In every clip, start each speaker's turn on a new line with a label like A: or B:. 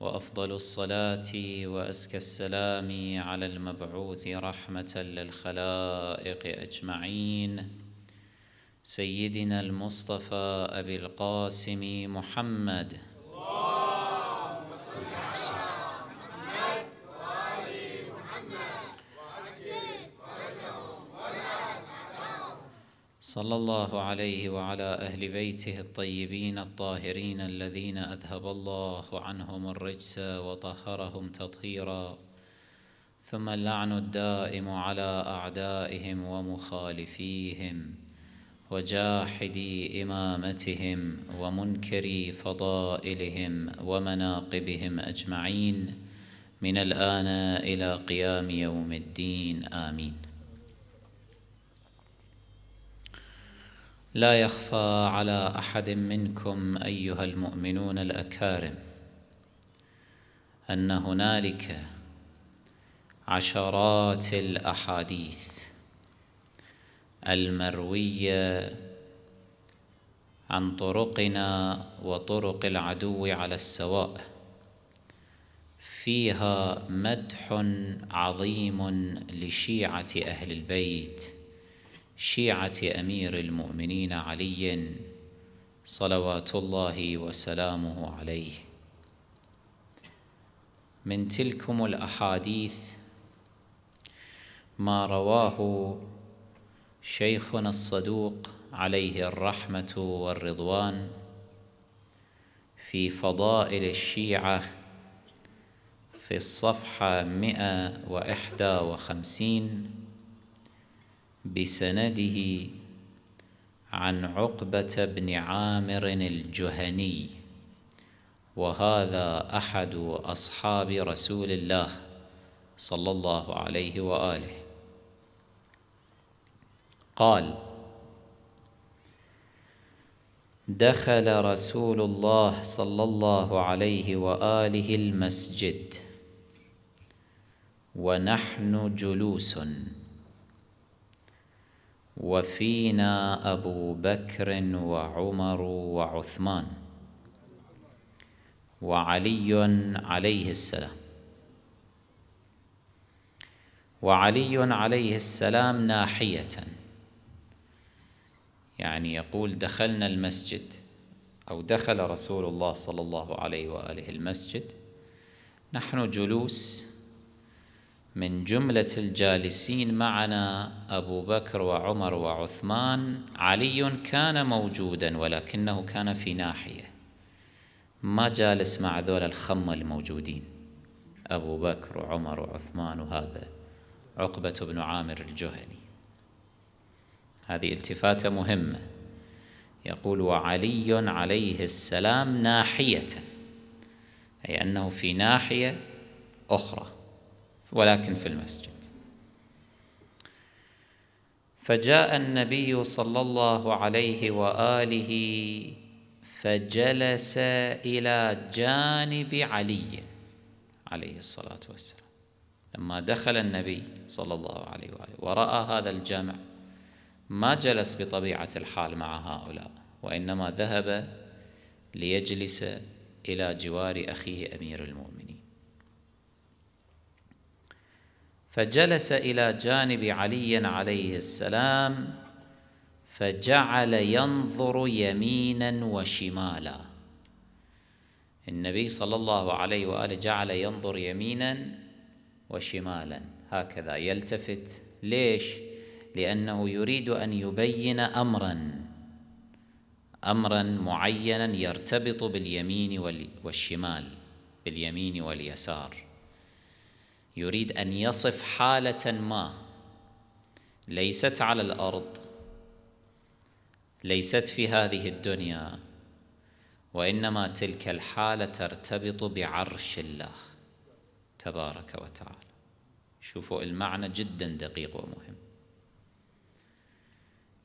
A: وافضل الصلاه وازكى السلام على المبعوث رحمه للخلائق اجمعين سيدنا المصطفى ابي القاسم محمد اللهم صل على صلى الله عليه وعلى أهل بيته الطيبين الطاهرين الذين أذهب الله عنهم الرجس وطهرهم تطهيرا ثم اللعن الدائم على أعدائهم ومخالفيهم وجاحدي إمامتهم ومنكري فضائلهم ومناقبهم أجمعين من الآن إلى قيام يوم الدين آمين لا يخفى على احد منكم ايها المؤمنون الاكارم ان هنالك عشرات الاحاديث المرويه عن طرقنا وطرق العدو على السواء فيها مدح عظيم لشيعه اهل البيت شيعة أمير المؤمنين علي صلوات الله وسلامه عليه من تلكم الأحاديث ما رواه شيخنا الصدوق عليه الرحمة والرضوان في فضائل الشيعة في الصفحة 151 بسنده عن عقبة بن عامر الجهني وهذا أحد أصحاب رسول الله صلى الله عليه وآله قال دخل رسول الله صلى الله عليه وآله المسجد ونحن جلوسٌ وفينا أبو بكر وعمر وعثمان وعلي عليه السلام وعلي عليه السلام ناحية يعني يقول دخلنا المسجد أو دخل رسول الله صلى الله عليه وآله المسجد نحن جلوس من جملة الجالسين معنا أبو بكر وعمر وعثمان علي كان موجودا ولكنه كان في ناحية ما جالس مع ذول الخمة الموجودين أبو بكر وعمر وعثمان وهذا عقبة بن عامر الجهني هذه التفاتة مهمة يقول وعلي عليه السلام ناحية أي أنه في ناحية أخرى ولكن في المسجد فجاء النبي صلى الله عليه واله فجلس الى جانب علي عليه الصلاه والسلام لما دخل النبي صلى الله عليه واله وراى هذا الجمع ما جلس بطبيعه الحال مع هؤلاء وانما ذهب ليجلس الى جوار اخيه امير المؤمنين فجلس إلى جانب علي عليه السلام فجعل ينظر يمينا وشمالا النبي صلى الله عليه وآله جعل ينظر يمينا وشمالا هكذا يلتفت ليش؟ لأنه يريد أن يبين أمرا أمرا معينا يرتبط باليمين والشمال باليمين واليسار يريد ان يصف حاله ما ليست على الارض ليست في هذه الدنيا وانما تلك الحاله ترتبط بعرش الله تبارك وتعالى شوفوا المعنى جدا دقيق ومهم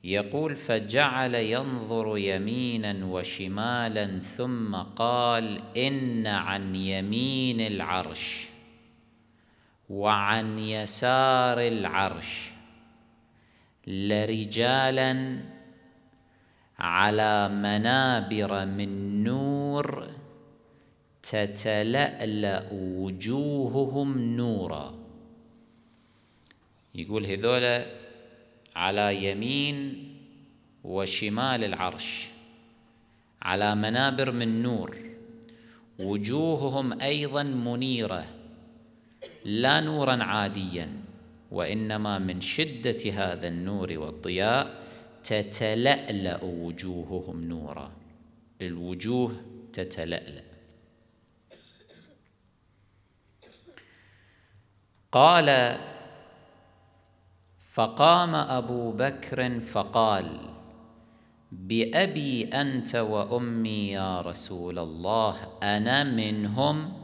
A: يقول فجعل ينظر يمينا وشمالا ثم قال ان عن يمين العرش وعن يسار العرش لرجالا على منابر من نور تتلألأ وجوههم نورا يقول هذولا على يمين وشمال العرش على منابر من نور وجوههم أيضا منيره لا نورا عاديا وإنما من شدة هذا النور والضياء تتلألأ وجوههم نورا الوجوه تتلألأ قال فقام أبو بكر فقال بأبي أنت وأمي يا رسول الله أنا منهم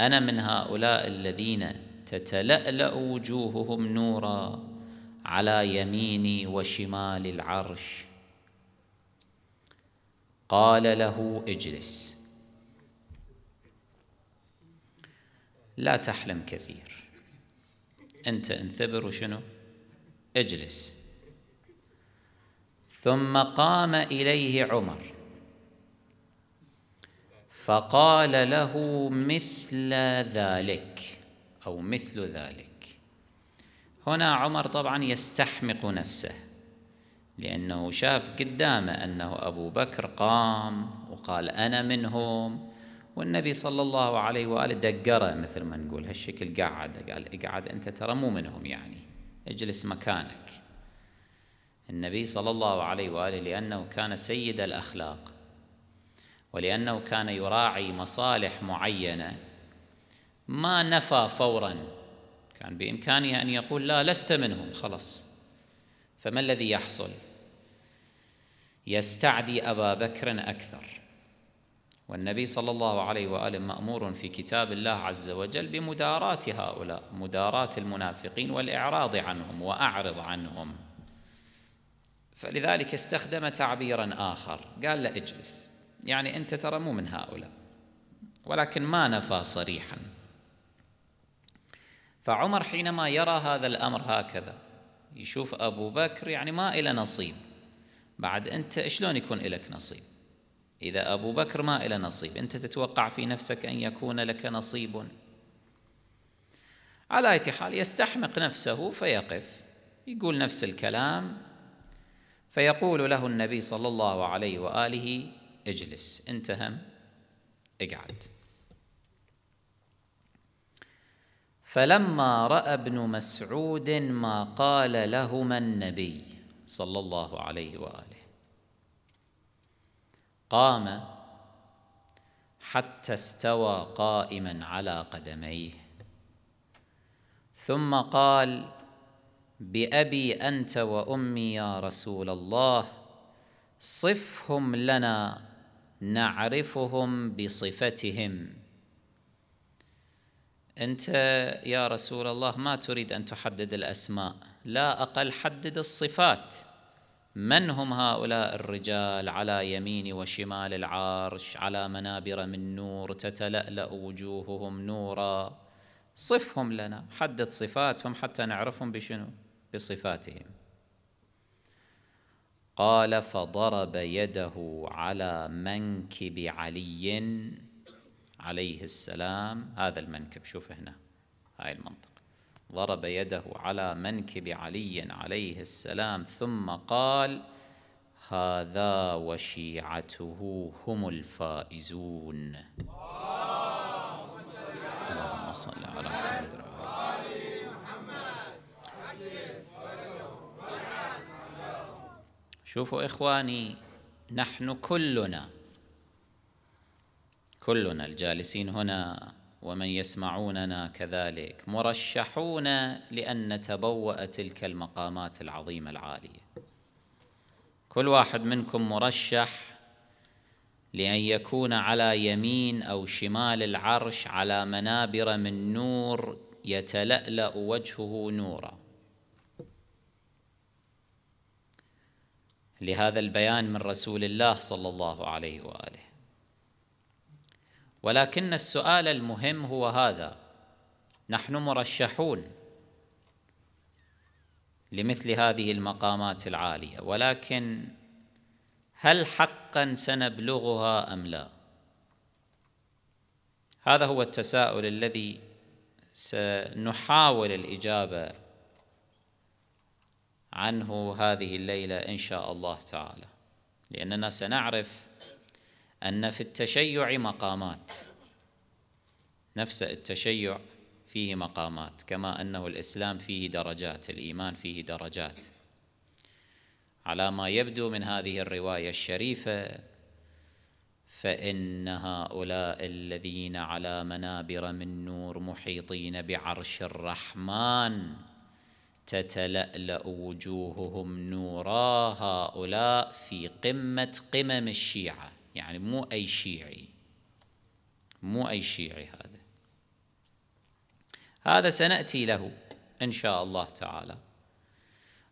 A: أنا من هؤلاء الذين تتلألأ وجوههم نورا على يميني وشمال العرش قال له اجلس لا تحلم كثير أنت انثبر وشنو اجلس ثم قام إليه عمر فقال له مثل ذلك أو مثل ذلك هنا عمر طبعا يستحمق نفسه لأنه شاف قدامه أنه أبو بكر قام وقال أنا منهم والنبي صلى الله عليه وآله دقره مثل ما نقول هالشكل قعد قال اقعد أنت ترى مو منهم يعني اجلس مكانك النبي صلى الله عليه وآله لأنه كان سيد الأخلاق ولأنه كان يراعي مصالح معينة ما نفى فورا كان بإمكانه أن يقول لا لست منهم خلص فما الذي يحصل يستعدي أبا بكر أكثر والنبي صلى الله عليه وآله مأمور في كتاب الله عز وجل بمداراة هؤلاء مداراة المنافقين والإعراض عنهم وأعرض عنهم فلذلك استخدم تعبيرا آخر قال له اجلس يعني أنت ترى مو من هؤلاء ولكن ما نفى صريحا فعمر حينما يرى هذا الأمر هكذا يشوف أبو بكر يعني ما إلى نصيب بعد أنت شلون يكون لك نصيب إذا أبو بكر ما إلى نصيب أنت تتوقع في نفسك أن يكون لك نصيب على أي حال يستحمق نفسه فيقف يقول نفس الكلام فيقول له النبي صلى الله عليه وآله اجلس انتهم اقعد فلما راى ابن مسعود ما قال لهما النبي صلى الله عليه واله قام حتى استوى قائما على قدميه ثم قال بابي انت وامي يا رسول الله صفهم لنا نعرفهم بصفتهم انت يا رسول الله ما تريد ان تحدد الاسماء لا اقل حدد الصفات من هم هؤلاء الرجال على يمين وشمال العرش على منابر من نور تتلالا وجوههم نورا صفهم لنا حدد صفاتهم حتى نعرفهم بشنو بصفاتهم قال فضرب يده على منكب علي عليه السلام هذا المنكب شوف هنا هاي المنطقة ضرب يده على منكب علي عليه السلام ثم قال هذا وشيعته هم الفائزون اللهم صل على محمد وعلى محمد شوفوا إخواني نحن كلنا كلنا الجالسين هنا ومن يسمعوننا كذلك مرشحون لأن نتبوأ تلك المقامات العظيمة العالية كل واحد منكم مرشح لأن يكون على يمين أو شمال العرش على منابر من نور يتلألأ وجهه نورا لهذا البيان من رسول الله صلى الله عليه واله ولكن السؤال المهم هو هذا نحن مرشحون لمثل هذه المقامات العاليه ولكن هل حقا سنبلغها ام لا هذا هو التساؤل الذي سنحاول الاجابه عنه هذه الليلة إن شاء الله تعالى لأننا سنعرف أن في التشيع مقامات نفس التشيع فيه مقامات كما أنه الإسلام فيه درجات الإيمان فيه درجات على ما يبدو من هذه الرواية الشريفة فإن هؤلاء الذين على منابر من نور محيطين بعرش الرحمن تتلألأ وجوههم نورا هؤلاء في قمة قمم الشيعة يعني مو أي شيعي مو أي شيعي هذا هذا سنأتي له إن شاء الله تعالى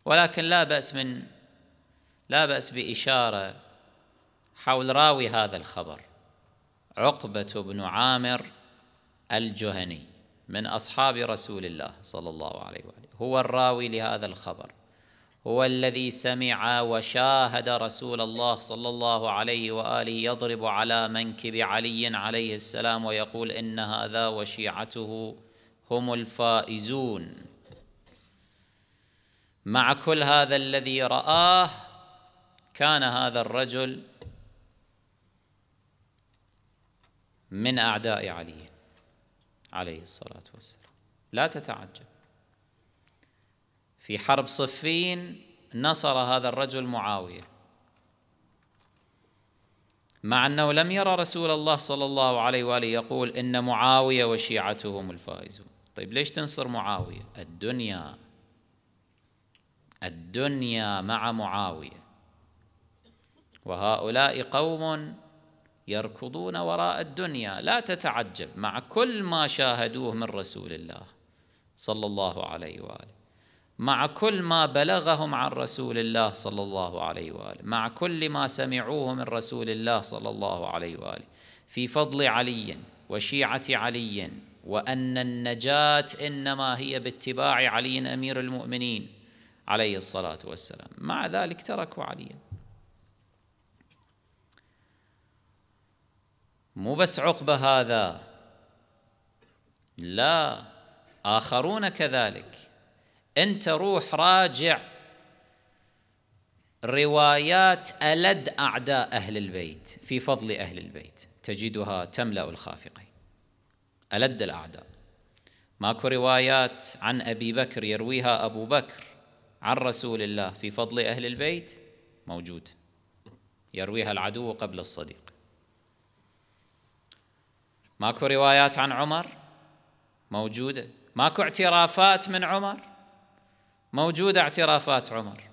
A: ولكن لا بأس من لا بأس بإشارة حول راوي هذا الخبر عقبة بن عامر الجهني من أصحاب رسول الله صلى الله عليه وسلم هو الراوي لهذا الخبر هو الذي سمع وشاهد رسول الله صلى الله عليه واله يضرب على منكب علي عليه السلام ويقول ان هذا وشيعته هم الفائزون مع كل هذا الذي راه كان هذا الرجل من اعداء علي عليه الصلاه والسلام لا تتعجب في حرب صفين نصر هذا الرجل معاويه مع انه لم يرى رسول الله صلى الله عليه واله يقول ان معاويه وشيعته هم الفائزون طيب ليش تنصر معاويه الدنيا الدنيا مع معاويه وهؤلاء قوم يركضون وراء الدنيا لا تتعجب مع كل ما شاهدوه من رسول الله صلى الله عليه واله مع كل ما بلغهم عن رسول الله صلى الله عليه واله مع كل ما سمعوه من رسول الله صلى الله عليه واله في فضل علي وشيعه علي وان النجاه انما هي باتباع علي امير المؤمنين عليه الصلاه والسلام مع ذلك تركوا عليا مو بس عقب هذا لا اخرون كذلك انت روح راجع روايات ألد أعداء أهل البيت في فضل أهل البيت تجدها تملأ الخافقين ألد الأعداء ماكو روايات عن أبي بكر يرويها أبو بكر عن رسول الله في فضل أهل البيت موجود يرويها العدو قبل الصديق ماكو روايات عن عمر موجودة ماكو اعترافات من عمر موجودة اعترافات عمر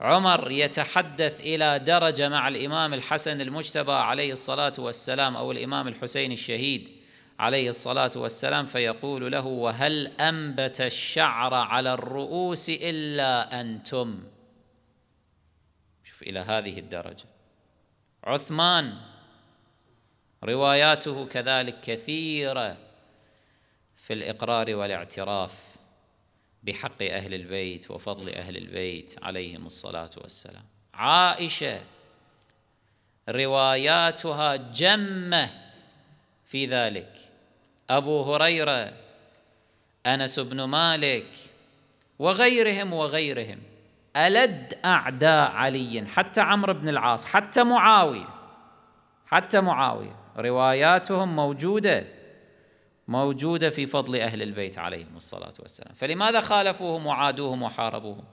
A: عمر يتحدث إلى درجة مع الإمام الحسن المجتبى عليه الصلاة والسلام أو الإمام الحسين الشهيد عليه الصلاة والسلام فيقول له وهل أنبت الشعر على الرؤوس إلا أنتم شوف إلى هذه الدرجة عثمان رواياته كذلك كثيرة في الإقرار والاعتراف بحق أهل البيت وفضل أهل البيت عليهم الصلاة والسلام عائشة رواياتها جمة في ذلك أبو هريرة أنس بن مالك وغيرهم وغيرهم ألد أعداء علي حتى عمرو بن العاص حتى معاوية حتى معاوية رواياتهم موجوده موجودة في فضل أهل البيت عليهم الصلاة والسلام فلماذا خالفوهم وعادوهم وحاربوهم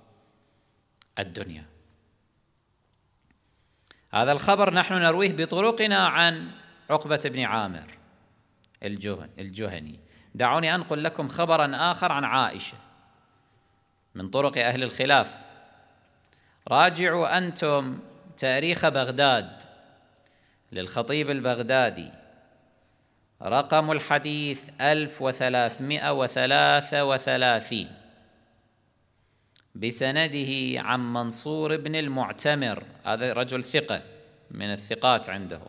A: الدنيا هذا الخبر نحن نرويه بطرقنا عن عقبة بن عامر الجهن الجهني دعوني أنقل لكم خبرا آخر عن عائشة من طرق أهل الخلاف راجعوا أنتم تاريخ بغداد للخطيب البغدادي رقم الحديث 1333 بسنده عن منصور بن المعتمر هذا رجل ثقة من الثقات عنده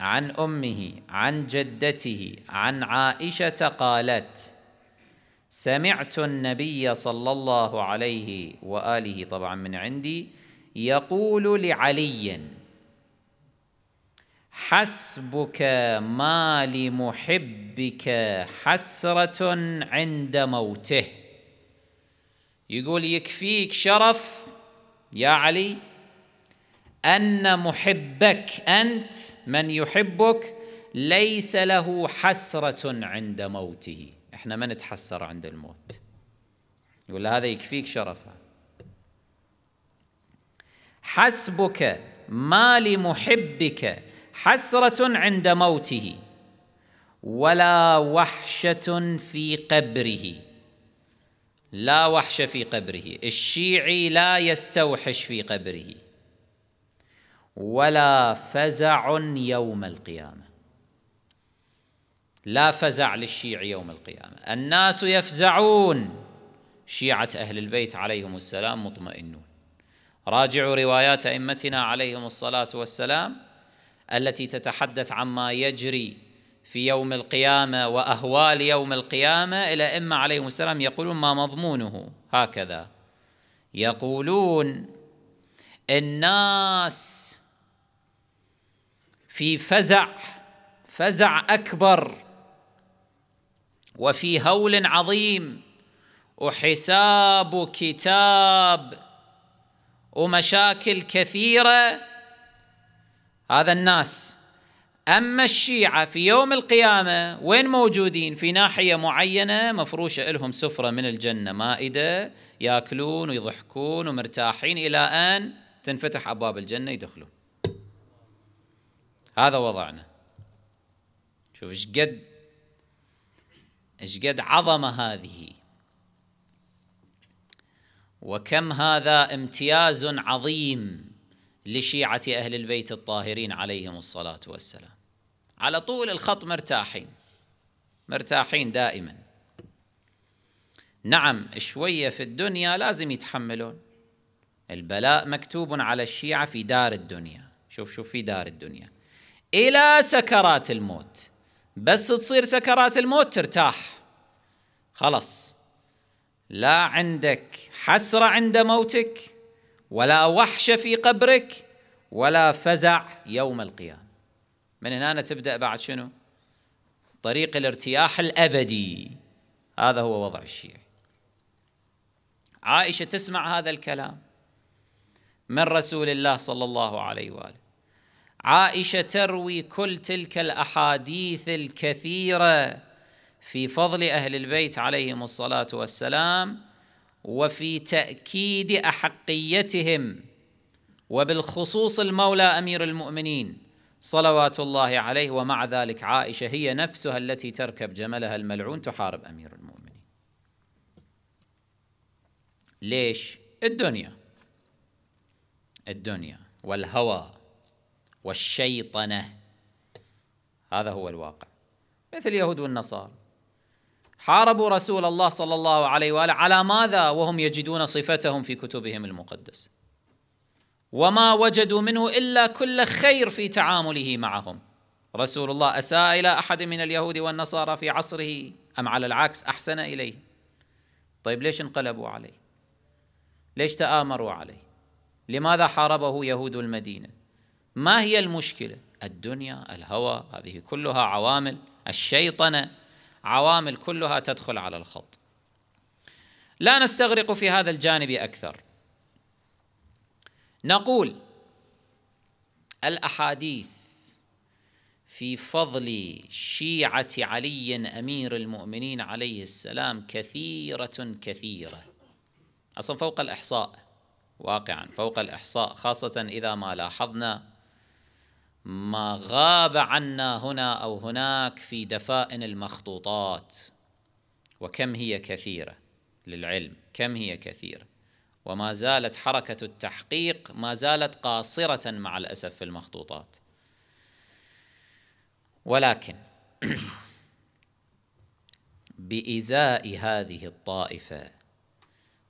A: عن أمه عن جدته عن عائشة قالت سمعت النبي صلى الله عليه وآله طبعا من عندي يقول لعلي حسبك ما لمحبك حسرة عند موته يقول يكفيك شرف يا علي أن محبك أنت من يحبك ليس له حسرة عند موته احنا ما نتحسر عند الموت يقول هذا يكفيك شرفا حسبك ما لمحبك حسرة عند موته ولا وحشة في قبره لا وحش في قبره الشيعي لا يستوحش في قبره ولا فزع يوم القيامة لا فزع للشيعي يوم القيامة الناس يفزعون شيعة أهل البيت عليهم السلام مطمئنون راجعوا روايات أئمتنا عليهم الصلاة والسلام التي تتحدث عما يجري في يوم القيامة وأهوال يوم القيامة إلى إما عليهم السلام يقولون ما مضمونه هكذا يقولون الناس في فزع فزع أكبر وفي هول عظيم وحساب كتاب ومشاكل كثيره هذا الناس أما الشيعة في يوم القيامة وين موجودين في ناحية معينة مفروشة لهم سفرة من الجنة مائدة يأكلون ويضحكون ومرتاحين إلى أن تنفتح أبواب الجنة يدخلون هذا وضعنا شوف ايش قد ايش قد عظمة هذه وكم هذا امتياز عظيم لشيعة أهل البيت الطاهرين عليهم الصلاة والسلام على طول الخط مرتاحين مرتاحين دائما نعم شوية في الدنيا لازم يتحملون البلاء مكتوب على الشيعة في دار الدنيا شوف شوف في دار الدنيا إلى سكرات الموت بس تصير سكرات الموت ترتاح خلص لا عندك حسرة عند موتك ولا وحش في قبرك ولا فزع يوم القيامة من هنا تبدأ بعد شنو طريق الارتياح الأبدي هذا هو وضع الشيعي عائشة تسمع هذا الكلام من رسول الله صلى الله عليه وآله عائشة تروي كل تلك الأحاديث الكثيرة في فضل أهل البيت عليهم الصلاة والسلام وفي تأكيد أحقيتهم وبالخصوص المولى أمير المؤمنين صلوات الله عليه ومع ذلك عائشة هي نفسها التي تركب جملها الملعون تحارب أمير المؤمنين ليش؟ الدنيا الدنيا والهوى والشيطنة هذا هو الواقع مثل اليهود والنصارى حاربوا رسول الله صلى الله عليه واله على ماذا وهم يجدون صفتهم في كتبهم المقدسه وما وجدوا منه الا كل خير في تعامله معهم رسول الله اساء الى احد من اليهود والنصارى في عصره ام على العكس احسن اليه طيب ليش انقلبوا عليه ليش تامروا عليه لماذا حاربه يهود المدينه ما هي المشكله الدنيا الهوى هذه كلها عوامل الشيطنه عوامل كلها تدخل على الخط لا نستغرق في هذا الجانب أكثر نقول الأحاديث في فضل شيعة علي أمير المؤمنين عليه السلام كثيرة كثيرة أصلا فوق الإحصاء واقعا فوق الإحصاء خاصة إذا ما لاحظنا ما غاب عنا هنا أو هناك في دفائن المخطوطات وكم هي كثيرة للعلم كم هي كثيرة وما زالت حركة التحقيق ما زالت قاصرة مع الأسف في المخطوطات ولكن بإزاء هذه الطائفة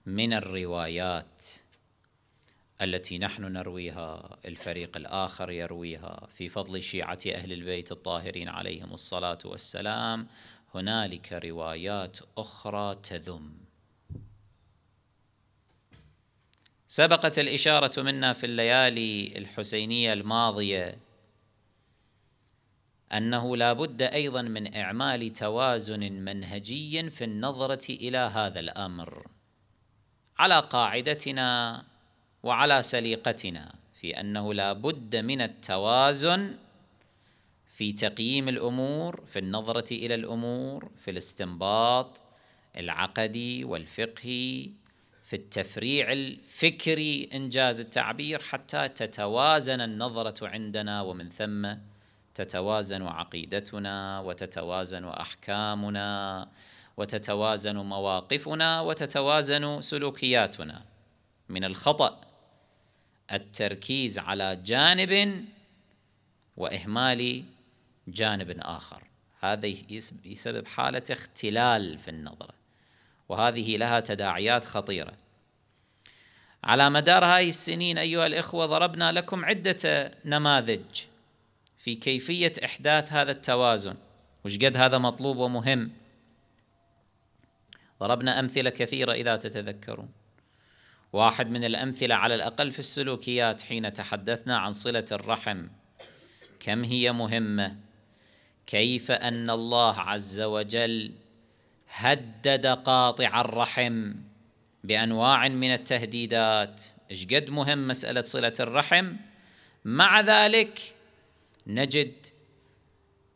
A: من الروايات التي نحن نرويها الفريق الآخر يرويها في فضل شيعة أهل البيت الطاهرين عليهم الصلاة والسلام هنالك روايات أخرى تذم سبقت الإشارة منا في الليالي الحسينية الماضية أنه لا بد أيضا من إعمال توازن منهجي في النظرة إلى هذا الأمر على قاعدتنا وعلى سليقتنا في أنه لا بد من التوازن في تقييم الأمور في النظرة إلى الأمور في الاستنباط العقدي والفقهي في التفريع الفكري إنجاز التعبير حتى تتوازن النظرة عندنا ومن ثم تتوازن عقيدتنا وتتوازن أحكامنا وتتوازن مواقفنا وتتوازن سلوكياتنا من الخطأ التركيز على جانب واهمال جانب اخر هذا يسبب حاله اختلال في النظره وهذه لها تداعيات خطيره على مدار هاي السنين ايها الاخوه ضربنا لكم عده نماذج في كيفيه احداث هذا التوازن وش قد هذا مطلوب ومهم ضربنا امثله كثيره اذا تتذكرون واحد من الأمثلة على الأقل في السلوكيات حين تحدثنا عن صلة الرحم كم هي مهمة كيف أن الله عز وجل هدد قاطع الرحم بأنواع من التهديدات إشقد مهم مسألة صلة الرحم مع ذلك نجد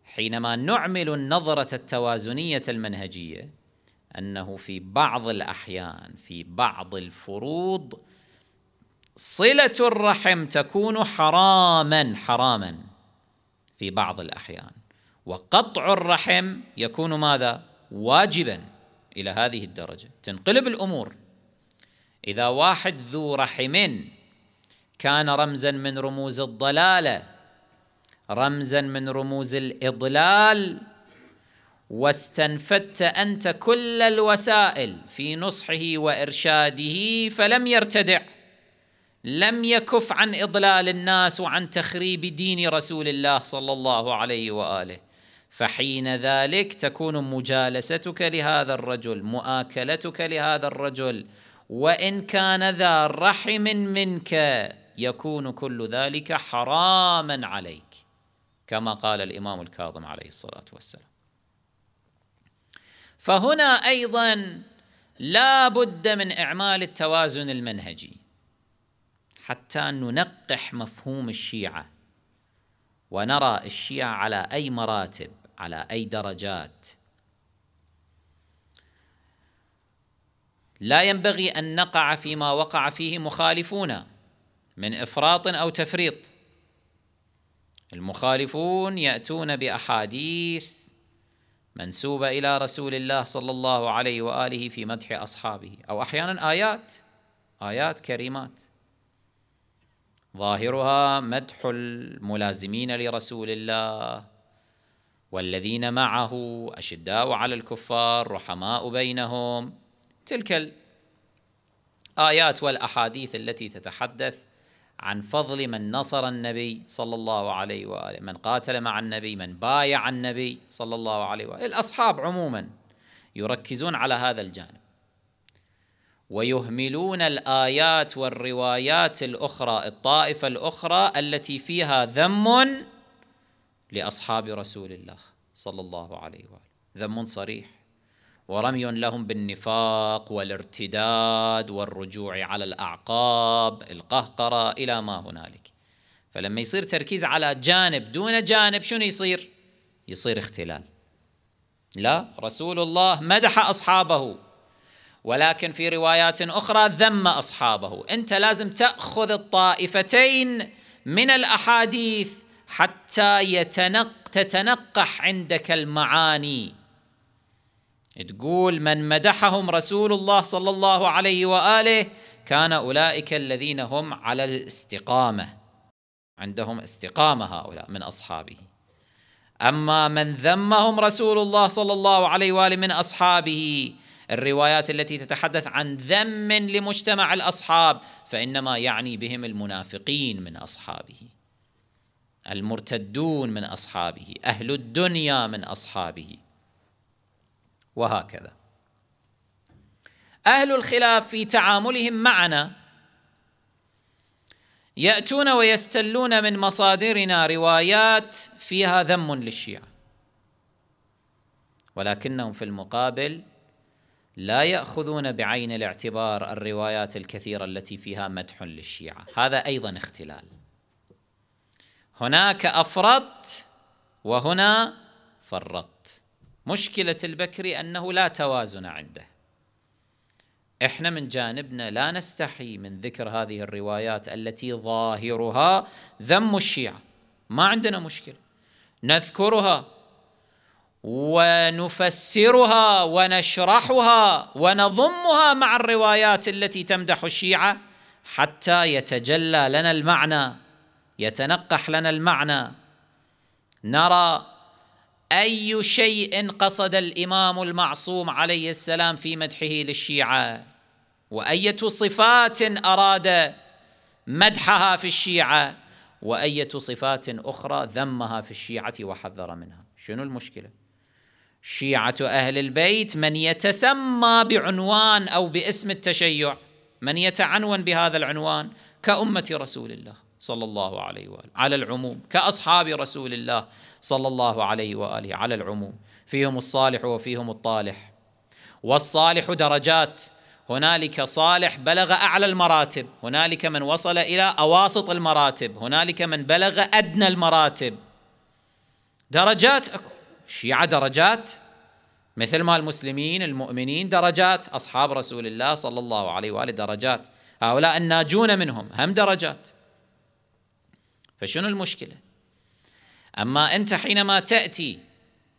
A: حينما نعمل النظرة التوازنية المنهجية انه في بعض الاحيان في بعض الفروض صله الرحم تكون حراما حراما في بعض الاحيان وقطع الرحم يكون ماذا واجبا الى هذه الدرجه تنقلب الامور اذا واحد ذو رحم كان رمزا من رموز الضلاله رمزا من رموز الاضلال واستنفدت انت كل الوسائل في نصحه وارشاده فلم يرتدع لم يكف عن اضلال الناس وعن تخريب دين رسول الله صلى الله عليه واله فحين ذلك تكون مجالستك لهذا الرجل مؤاكلتك لهذا الرجل وان كان ذا رحم منك يكون كل ذلك حراما عليك كما قال الامام الكاظم عليه الصلاه والسلام فهنا أيضا لا بد من إعمال التوازن المنهجي حتى ننقح مفهوم الشيعة ونرى الشيعة على أي مراتب على أي درجات لا ينبغي أن نقع فيما وقع فيه مخالفون من إفراط أو تفريط المخالفون يأتون بأحاديث منسوبه الى رسول الله صلى الله عليه واله في مدح اصحابه او احيانا ايات ايات كريمات ظاهرها مدح الملازمين لرسول الله والذين معه اشداء على الكفار رحماء بينهم تلك الايات والاحاديث التي تتحدث عن فضل من نصر النبي صلى الله عليه واله، من قاتل مع النبي، من بايع النبي صلى الله عليه واله، الاصحاب عموما يركزون على هذا الجانب. ويهملون الايات والروايات الاخرى، الطائفه الاخرى التي فيها ذم لاصحاب رسول الله صلى الله عليه واله، ذم صريح. ورمي لهم بالنفاق والارتداد والرجوع على الاعقاب القهقره الى ما هنالك فلما يصير تركيز على جانب دون جانب شنو يصير يصير اختلال لا رسول الله مدح اصحابه ولكن في روايات اخرى ذم اصحابه انت لازم تاخذ الطائفتين من الاحاديث حتى يتنق تتنقح عندك المعاني تقول من مدحهم رسول الله صلى الله عليه واله كان اولئك الذين هم على الاستقامه عندهم استقامه هؤلاء من اصحابه اما من ذمهم رسول الله صلى الله عليه واله من اصحابه الروايات التي تتحدث عن ذم لمجتمع الاصحاب فانما يعني بهم المنافقين من اصحابه المرتدون من اصحابه اهل الدنيا من اصحابه وهكذا أهل الخلاف في تعاملهم معنا يأتون ويستلون من مصادرنا روايات فيها ذم للشيعة ولكنهم في المقابل لا يأخذون بعين الاعتبار الروايات الكثيرة التي فيها مدح للشيعة هذا أيضا اختلال هناك أفرط وهنا فرط مشكلة البكري أنه لا توازن عنده احنا من جانبنا لا نستحي من ذكر هذه الروايات التي ظاهرها ذم الشيعة ما عندنا مشكلة نذكرها ونفسرها ونشرحها ونضمها مع الروايات التي تمدح الشيعة حتى يتجلى لنا المعنى يتنقح لنا المعنى نرى أي شيء قصد الإمام المعصوم عليه السلام في مدحه للشيعة وأية صفات أراد مدحها في الشيعة وأية صفات أخرى ذمها في الشيعة وحذر منها شنو المشكلة؟ شيعة أهل البيت من يتسمى بعنوان أو باسم التشيع من يتعنون بهذا العنوان كأمة رسول الله صلى الله عليه واله على العموم كاصحاب رسول الله صلى الله عليه واله على العموم فيهم الصالح وفيهم الطالح والصالح درجات هنالك صالح بلغ اعلى المراتب هنالك من وصل الى اواسط المراتب هنالك من بلغ ادنى المراتب درجات شيعه الشيعه درجات مثل ما المسلمين المؤمنين درجات اصحاب رسول الله صلى الله عليه واله درجات هؤلاء الناجون منهم هم درجات فشنو المشكله اما انت حينما تاتي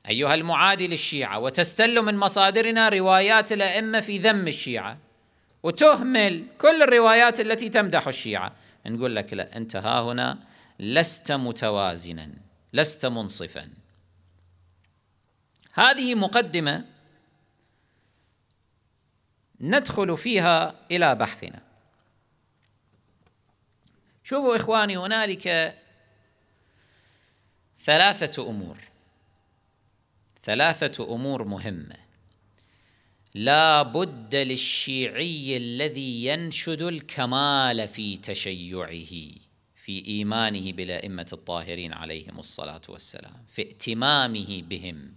A: ايها المعادي للشيعه وتستل من مصادرنا روايات الائمه في ذم الشيعه وتهمل كل الروايات التي تمدح الشيعه نقول لك لا انت ها هنا لست متوازنا لست منصفا هذه مقدمه ندخل فيها الى بحثنا شوفوا إخواني هنالك ثلاثة أمور ثلاثة أمور مهمة لا بد للشيعي الذي ينشد الكمال في تشيعه في إيمانه بالأئمة الطاهرين عليهم الصلاة والسلام في ائتمامه بهم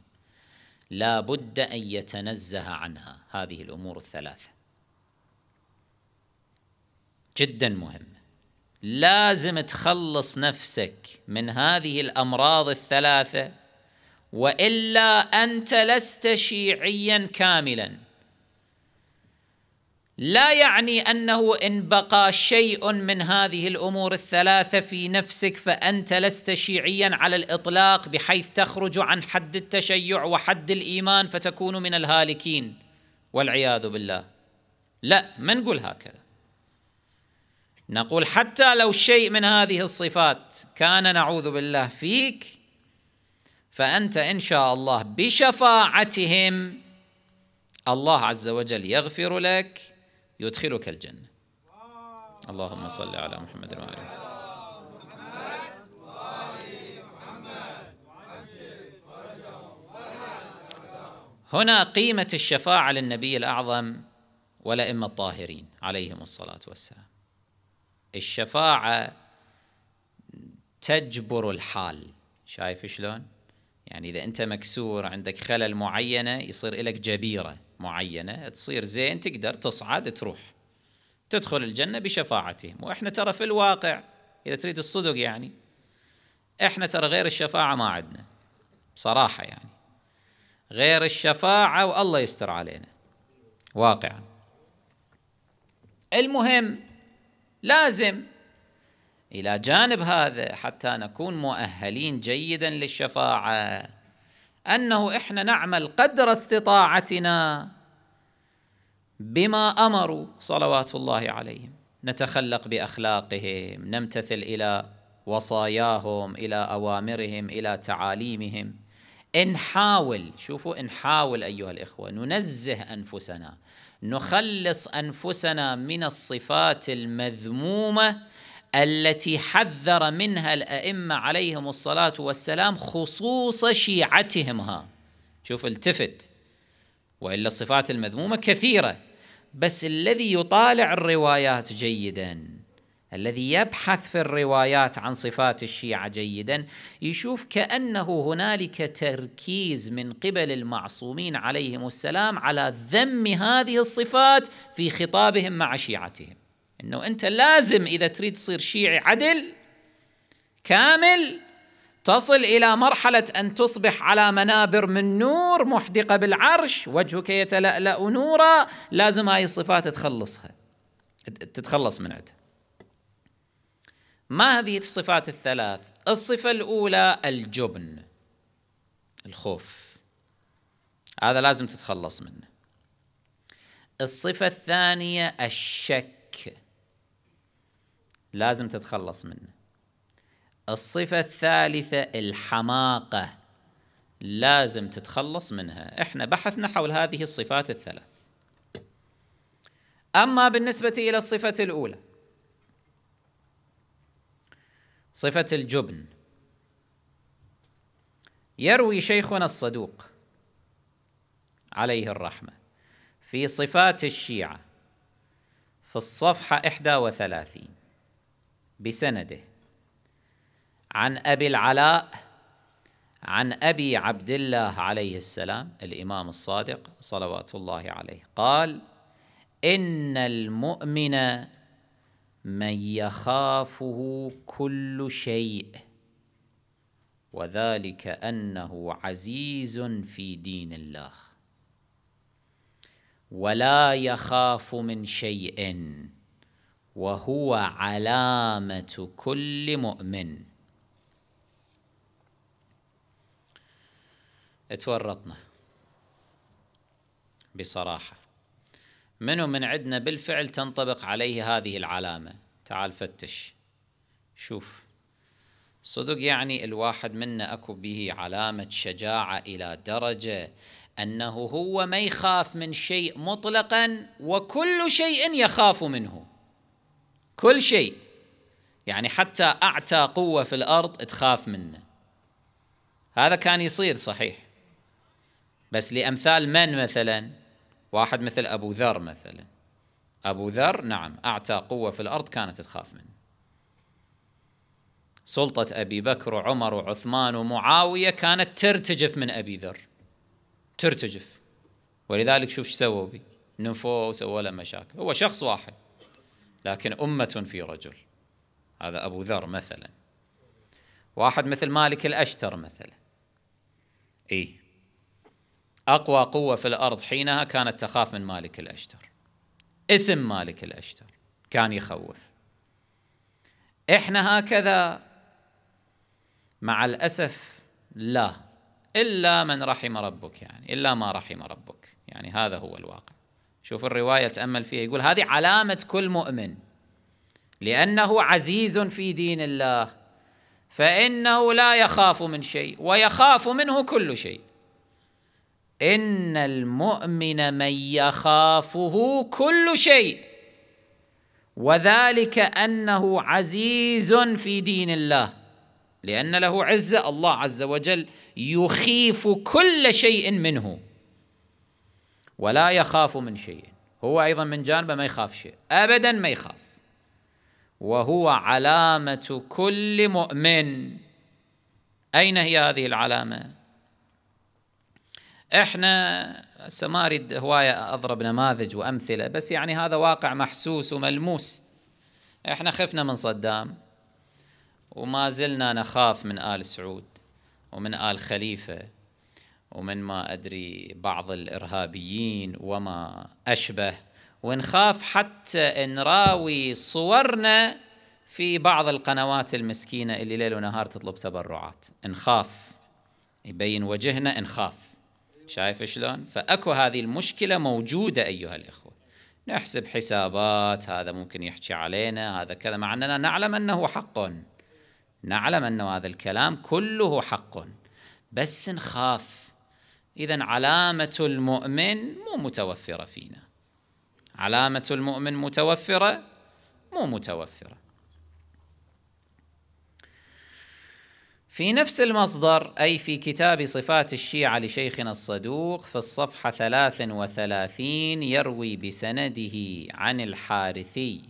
A: لا بد أن يتنزه عنها هذه الأمور الثلاثة جدا مهمة لازم تخلص نفسك من هذه الامراض الثلاثه والا انت لست شيعيا كاملا لا يعني انه ان بقى شيء من هذه الامور الثلاثه في نفسك فانت لست شيعيا على الاطلاق بحيث تخرج عن حد التشيع وحد الايمان فتكون من الهالكين والعياذ بالله لا ما نقول هكذا نقول حتى لو شيء من هذه الصفات كان نعوذ بالله فيك فأنت إن شاء الله بشفاعتهم الله عز وجل يغفر لك يدخلك الجنة اللهم صل على محمد وعلى آله هنا قيمة الشفاعة للنبي الأعظم والأئمة الطاهرين عليهم الصلاة والسلام الشفاعة تجبر الحال شايف شلون يعني إذا أنت مكسور عندك خلل معينة يصير لك جبيرة معينة تصير زين تقدر تصعد تروح تدخل الجنة بشفاعتهم وإحنا ترى في الواقع إذا تريد الصدق يعني إحنا ترى غير الشفاعة ما عندنا صراحة يعني غير الشفاعة والله يستر علينا واقعا المهم لازم إلى جانب هذا حتى نكون مؤهلين جيدا للشفاعة أنه إحنا نعمل قدر استطاعتنا بما أمروا صلوات الله عليهم نتخلق بأخلاقهم نمتثل إلى وصاياهم إلى أوامرهم إلى تعاليمهم ان نحاول شوفوا نحاول أيها الإخوة ننزه أنفسنا نخلص انفسنا من الصفات المذمومه التي حذر منها الائمه عليهم الصلاه والسلام خصوص شيعتهم ها شوف التفت والا الصفات المذمومه كثيره بس الذي يطالع الروايات جيدا الذي يبحث في الروايات عن صفات الشيعة جيدا يشوف كأنه هنالك تركيز من قبل المعصومين عليهم السلام على ذم هذه الصفات في خطابهم مع شيعتهم أنه أنت لازم إذا تريد تصير شيعي عدل كامل تصل إلى مرحلة أن تصبح على منابر من نور محدقة بالعرش وجهك يتلألأ نورا لازم هاي الصفات تخلصها تتخلص من عندها ما هذه الصفات الثلاث الصفة الأولى الجبن الخوف هذا لازم تتخلص منه الصفة الثانية الشك لازم تتخلص منه الصفة الثالثة الحماقة لازم تتخلص منها احنا بحثنا حول هذه الصفات الثلاث أما بالنسبة إلى الصفة الأولى صفة الجبن يروي شيخنا الصدوق عليه الرحمة في صفات الشيعة في الصفحة 31 بسنده عن أبي العلاء عن أبي عبد الله عليه السلام الإمام الصادق صلوات الله عليه قال إن المؤمن من يخافه كل شيء وذلك أنه عزيز في دين الله ولا يخاف من شيء وهو علامة كل مؤمن تورطنا بصراحة منو من عندنا بالفعل تنطبق عليه هذه العلامة تعال فتش شوف صدق يعني الواحد منا اكو به علامة شجاعة إلى درجة أنه هو ما يخاف من شيء مطلقا وكل شيء يخاف منه كل شيء يعني حتى أعتى قوة في الأرض تخاف منه هذا كان يصير صحيح بس لأمثال من مثلا واحد مثل أبو ذر مثلا أبو ذر نعم أعتى قوة في الأرض كانت تخاف منه سلطة أبي بكر وعمر وعثمان ومعاوية كانت ترتجف من أبي ذر ترتجف ولذلك شوف شو سووا به نفوه وسووا له مشاكل هو شخص واحد لكن أمة في رجل هذا أبو ذر مثلا واحد مثل مالك الأشتر مثلا إيه أقوى قوة في الأرض حينها كانت تخاف من مالك الأشتر اسم مالك الأشتر كان يخوف إحنا هكذا مع الأسف لا إلا من رحم ربك يعني إلا ما رحم ربك يعني هذا هو الواقع شوف الرواية تأمل فيها يقول هذه علامة كل مؤمن لأنه عزيز في دين الله فإنه لا يخاف من شيء ويخاف منه كل شيء إن المؤمن من يخافه كل شيء وذلك أنه عزيز في دين الله لأن له عزة الله عز وجل يخيف كل شيء منه ولا يخاف من شيء هو أيضا من جانبه ما يخاف شيء أبدا ما يخاف وهو علامة كل مؤمن أين هي هذه العلامة؟ احنا هسه ما اريد هوايه اضرب نماذج وامثله بس يعني هذا واقع محسوس وملموس احنا خفنا من صدام وما زلنا نخاف من ال سعود ومن ال خليفه ومن ما ادري بعض الارهابيين وما اشبه ونخاف حتى نراوي صورنا في بعض القنوات المسكينه اللي ليل ونهار تطلب تبرعات نخاف يبين وجهنا نخاف شايف شلون؟ فاكو هذه المشكله موجوده ايها الاخوه. نحسب حسابات هذا ممكن يحكي علينا هذا كذا مع اننا نعلم انه حق. نعلم انه هذا الكلام كله حق بس نخاف. اذا علامه المؤمن مو متوفره فينا. علامه المؤمن متوفره مو متوفره. في نفس المصدر أي في كتاب صفات الشيعة لشيخنا الصدوق في الصفحة 33 يروي بسنده عن الحارثي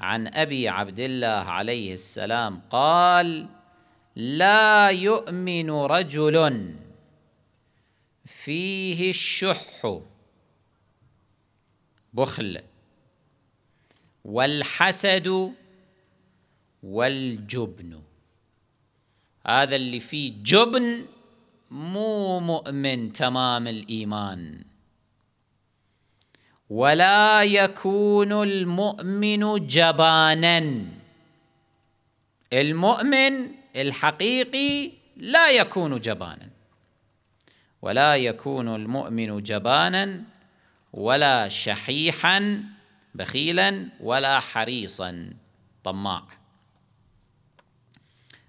A: عن أبي عبد الله عليه السلام قال لا يؤمن رجل فيه الشح بخل والحسد والجبن هذا اللي فيه جبن مو مؤمن تمام الإيمان ولا يكون المؤمن جبانا المؤمن الحقيقي لا يكون جبانا ولا يكون المؤمن جبانا ولا شحيحا بخيلا ولا حريصا طماع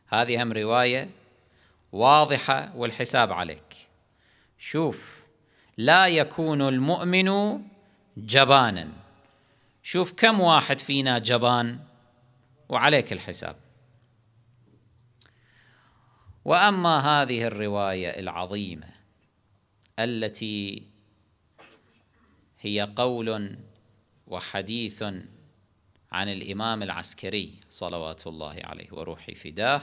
A: هذه هم رواية واضحة والحساب عليك شوف لا يكون المؤمن جبانا شوف كم واحد فينا جبان وعليك الحساب واما هذه الروايه العظيمه التي هي قول وحديث عن الامام العسكري صلوات الله عليه وروحي فداه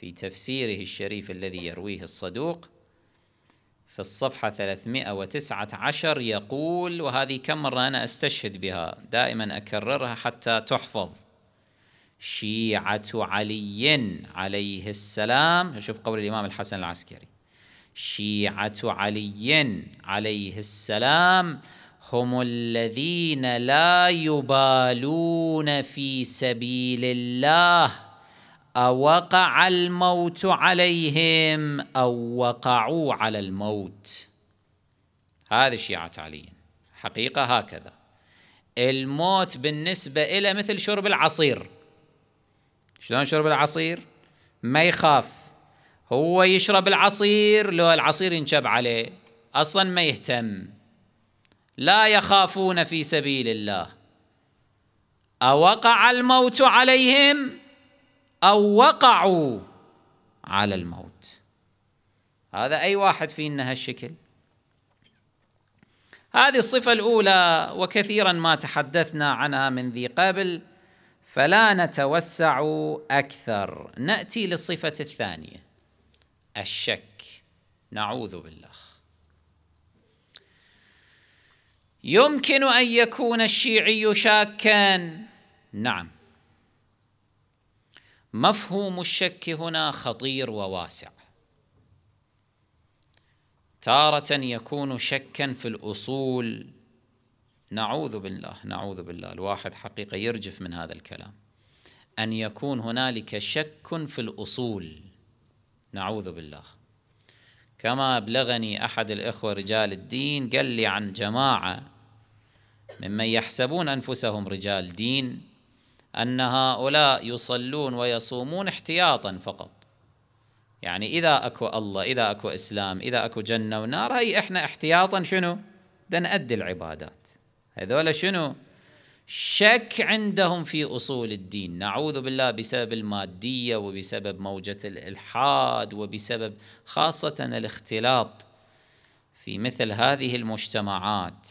A: في تفسيره الشريف الذي يرويه الصدوق في الصفحة 319 يقول وهذه كم مرة أنا أستشهد بها دائما أكررها حتى تحفظ شيعة علي عليه السلام شوف قول الإمام الحسن العسكري شيعة علي عليه السلام هم الذين لا يبالون في سبيل الله أوقع الموت عليهم أو وقعوا على الموت هذه شيعة علي حقيقة هكذا الموت بالنسبة إلى مثل شرب العصير شلون شرب العصير ما يخاف هو يشرب العصير لو العصير ينشب عليه أصلا ما يهتم لا يخافون في سبيل الله أوقع الموت عليهم أو وقعوا على الموت هذا أي واحد فينا هالشكل هذه الصفة الأولى وكثيرا ما تحدثنا عنها من ذي قبل فلا نتوسع أكثر نأتي للصفة الثانية الشك نعوذ بالله يمكن أن يكون الشيعي شاكا نعم مفهوم الشك هنا خطير وواسع تارة يكون شكا في الأصول نعوذ بالله نعوذ بالله الواحد حقيقة يرجف من هذا الكلام أن يكون هنالك شك في الأصول نعوذ بالله كما أبلغني أحد الإخوة رجال الدين قال لي عن جماعة ممن يحسبون أنفسهم رجال دين أن هؤلاء يصلون ويصومون احتياطا فقط يعني إذا أكو الله إذا أكو إسلام إذا أكو جنة ونار هي إحنا احتياطا شنو نأدي العبادات هذول شنو شك عندهم في أصول الدين نعوذ بالله بسبب المادية وبسبب موجة الإلحاد وبسبب خاصة الاختلاط في مثل هذه المجتمعات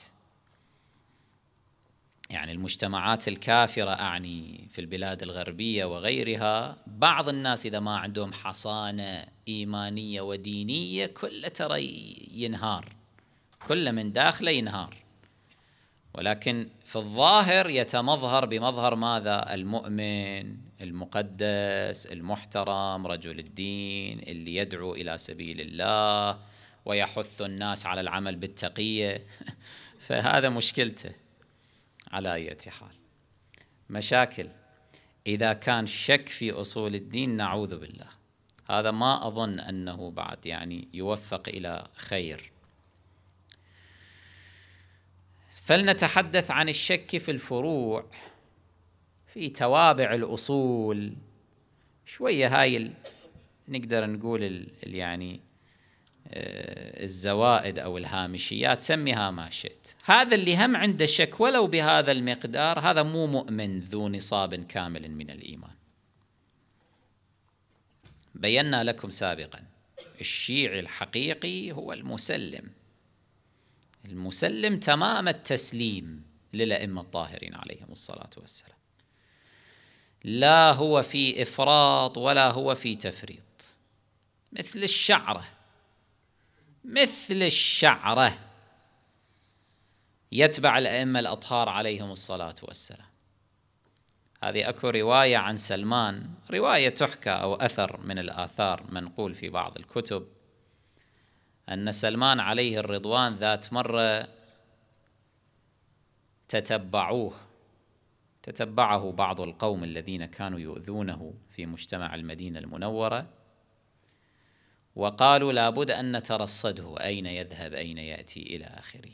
A: يعني المجتمعات الكافرة أعني في البلاد الغربية وغيرها بعض الناس إذا ما عندهم حصانة إيمانية ودينية كله ترى ينهار كله من داخله ينهار ولكن في الظاهر يتمظهر بمظهر ماذا المؤمن المقدس المحترم رجل الدين اللي يدعو إلى سبيل الله ويحث الناس على العمل بالتقية فهذا مشكلته على أي حال مشاكل إذا كان شك في أصول الدين نعوذ بالله هذا ما أظن أنه بعد يعني يوفق إلى خير فلنتحدث عن الشك في الفروع في توابع الأصول شوية هاي نقدر نقول يعني آه، الزوائد أو الهامشيات سميها ما شئت هذا اللي هم عنده شك ولو بهذا المقدار هذا مو مؤمن ذو نصاب كامل من الإيمان بينا لكم سابقا الشيعي الحقيقي هو المسلم المسلم تمام التسليم للأئمة الطاهرين عليهم الصلاة والسلام لا هو في إفراط ولا هو في تفريط مثل الشعره مثل الشعرة يتبع الأئمة الأطهار عليهم الصلاة والسلام هذه أكو رواية عن سلمان رواية تحكى أو أثر من الآثار منقول في بعض الكتب أن سلمان عليه الرضوان ذات مرة تتبعوه تتبعه بعض القوم الذين كانوا يؤذونه في مجتمع المدينة المنورة وقالوا لابد أن نترصده أين يذهب أين يأتي إلى آخره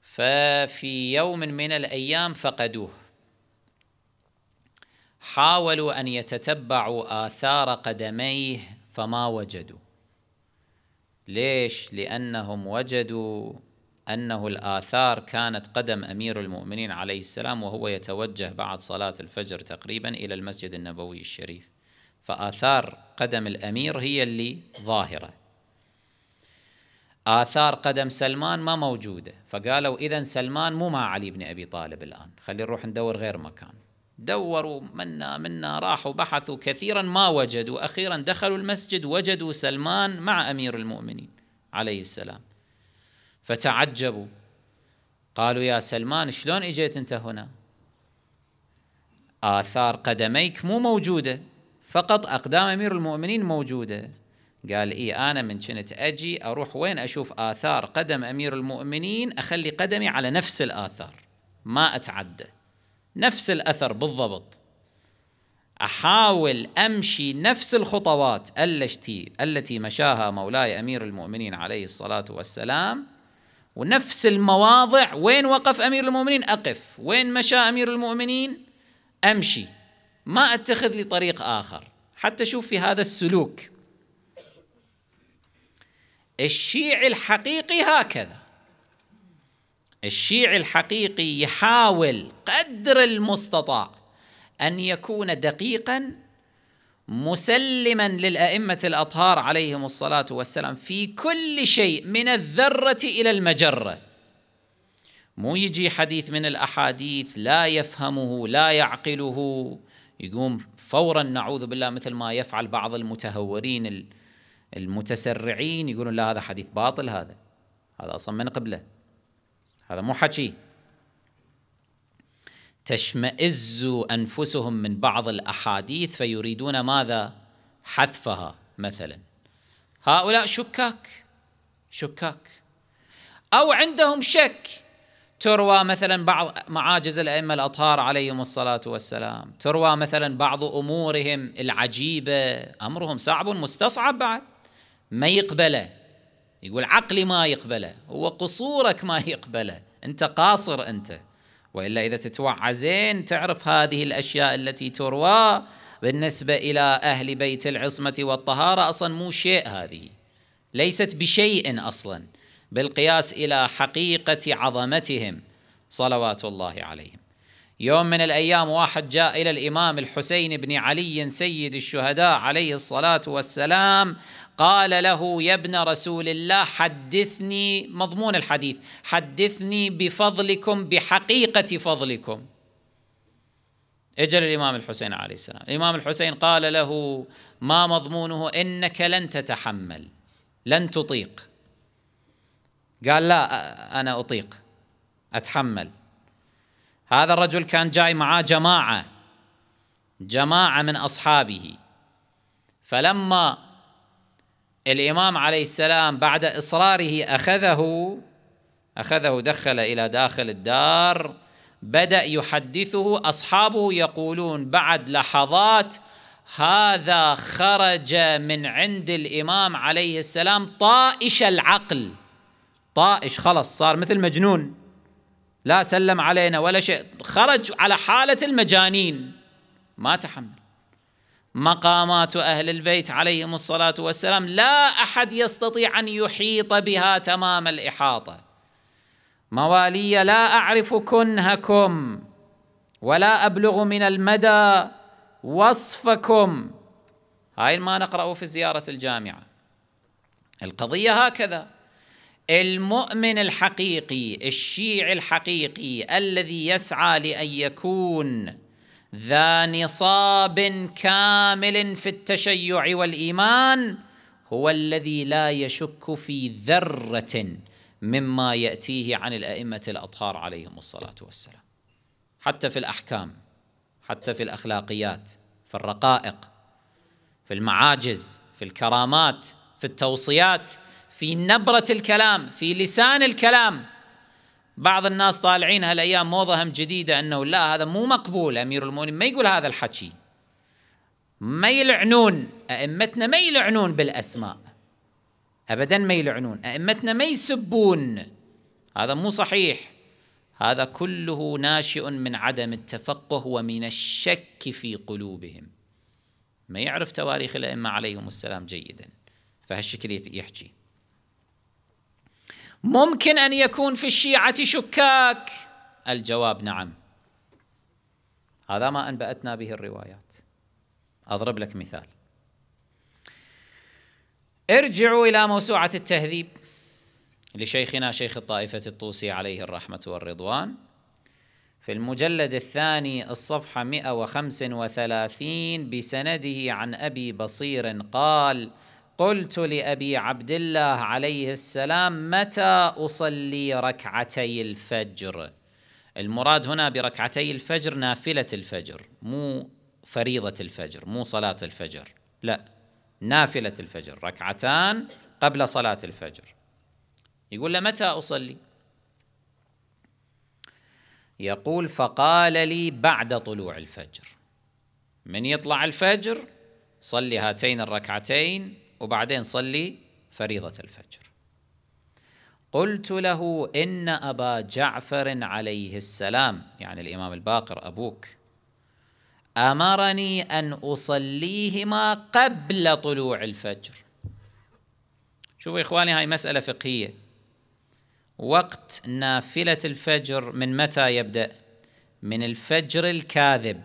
A: ففي يوم من الأيام فقدوه حاولوا أن يتتبعوا آثار قدميه فما وجدوا ليش؟ لأنهم وجدوا أنه الآثار كانت قدم أمير المؤمنين عليه السلام وهو يتوجه بعد صلاة الفجر تقريبا إلى المسجد النبوي الشريف فآثار قدم الأمير هي اللي ظاهرة آثار قدم سلمان ما موجودة فقالوا إذا سلمان مو مع علي بن أبي طالب الآن خلينا نروح ندور غير مكان دوروا منا منا راحوا بحثوا كثيرا ما وجدوا أخيرا دخلوا المسجد وجدوا سلمان مع أمير المؤمنين عليه السلام فتعجبوا قالوا يا سلمان شلون اجيت انت هنا آثار قدميك مو موجودة فقط أقدام أمير المؤمنين موجودة قال إيه أنا من كنت أجي أروح وين أشوف آثار قدم أمير المؤمنين أخلي قدمي على نفس الآثار ما أتعدى نفس الأثر بالضبط أحاول أمشي نفس الخطوات التي التي مشاها مولاي أمير المؤمنين عليه الصلاة والسلام ونفس المواضع وين وقف أمير المؤمنين أقف وين مشى أمير المؤمنين أمشي ما اتخذ لي طريق اخر حتى شوف في هذا السلوك الشيعي الحقيقي هكذا الشيعي الحقيقي يحاول قدر المستطاع ان يكون دقيقا مسلما للائمه الاطهار عليهم الصلاه والسلام في كل شيء من الذره الى المجره مو يجي حديث من الاحاديث لا يفهمه لا يعقله يقوم فورا نعوذ بالله مثل ما يفعل بعض المتهورين المتسرعين يقولون لا هذا حديث باطل هذا هذا اصلا من قبله هذا مو حكي تشمئز انفسهم من بعض الاحاديث فيريدون ماذا حذفها مثلا هؤلاء شكاك شكاك او عندهم شك تروى مثلا بعض معاجز الائمه الاطهار عليهم الصلاه والسلام، تروى مثلا بعض امورهم العجيبه، امرهم صعب مستصعب بعد ما يقبله. يقول عقلي ما يقبله، هو قصورك ما يقبله، انت قاصر انت. والا اذا تتوعى زين تعرف هذه الاشياء التي تروى بالنسبه الى اهل بيت العصمه والطهاره اصلا مو شيء هذه. ليست بشيء اصلا. بالقياس إلى حقيقة عظمتهم صلوات الله عليهم يوم من الأيام واحد جاء إلى الإمام الحسين بن علي سيد الشهداء عليه الصلاة والسلام قال له يا ابن رسول الله حدثني مضمون الحديث حدثني بفضلكم بحقيقة فضلكم اجل الإمام الحسين عليه السلام الإمام الحسين قال له ما مضمونه إنك لن تتحمل لن تطيق قال لا أنا أطيق أتحمل هذا الرجل كان جاي معاه جماعة جماعة من أصحابه فلما الإمام عليه السلام بعد إصراره أخذه أخذه دخل إلى داخل الدار بدأ يحدثه أصحابه يقولون بعد لحظات هذا خرج من عند الإمام عليه السلام طائش العقل طائش خلص صار مثل مجنون لا سلم علينا ولا شيء خرج على حالة المجانين ما تحمل مقامات أهل البيت عليهم الصلاة والسلام لا أحد يستطيع أن يحيط بها تمام الإحاطة موالي لا أعرف كنهكم ولا أبلغ من المدى وصفكم هاي ما نقرأه في زيارة الجامعة القضية هكذا المؤمن الحقيقي الشيعي الحقيقي الذي يسعى لأن يكون ذا نصاب كامل في التشيع والإيمان هو الذي لا يشك في ذرة مما يأتيه عن الأئمة الأطهار عليهم الصلاة والسلام حتى في الأحكام حتى في الأخلاقيات في الرقائق في المعاجز في الكرامات في التوصيات في نبرة الكلام في لسان الكلام بعض الناس طالعين هالايام موضه هم جديده انه لا هذا مو مقبول امير المؤمنين ما يقول هذا الحكي ما يلعنون ائمتنا ما يلعنون بالاسماء ابدا ما يلعنون ائمتنا ما يسبون هذا مو صحيح هذا كله ناشئ من عدم التفقه ومن الشك في قلوبهم ما يعرف تواريخ الائمه عليهم السلام جيدا فهالشكل يحكي ممكن أن يكون في الشيعة شكاك الجواب نعم هذا ما أنبأتنا به الروايات أضرب لك مثال ارجعوا إلى موسوعة التهذيب لشيخنا شيخ الطائفة الطوسي عليه الرحمة والرضوان في المجلد الثاني الصفحة 135 بسنده عن أبي بصير قال: قلت لأبي عبد الله عليه السلام متى أصلي ركعتي الفجر المراد هنا بركعتي الفجر نافلة الفجر مو فريضة الفجر مو صلاة الفجر لا نافلة الفجر ركعتان قبل صلاة الفجر يقول له متى أصلي يقول فقال لي بعد طلوع الفجر من يطلع الفجر صلي هاتين الركعتين وبعدين صلي فريضة الفجر قلت له إن أبا جعفر عليه السلام يعني الإمام الباقر أبوك أمرني أن أصليهما قبل طلوع الفجر شوفوا إخواني هاي مسألة فقهية وقت نافلة الفجر من متى يبدأ؟ من الفجر الكاذب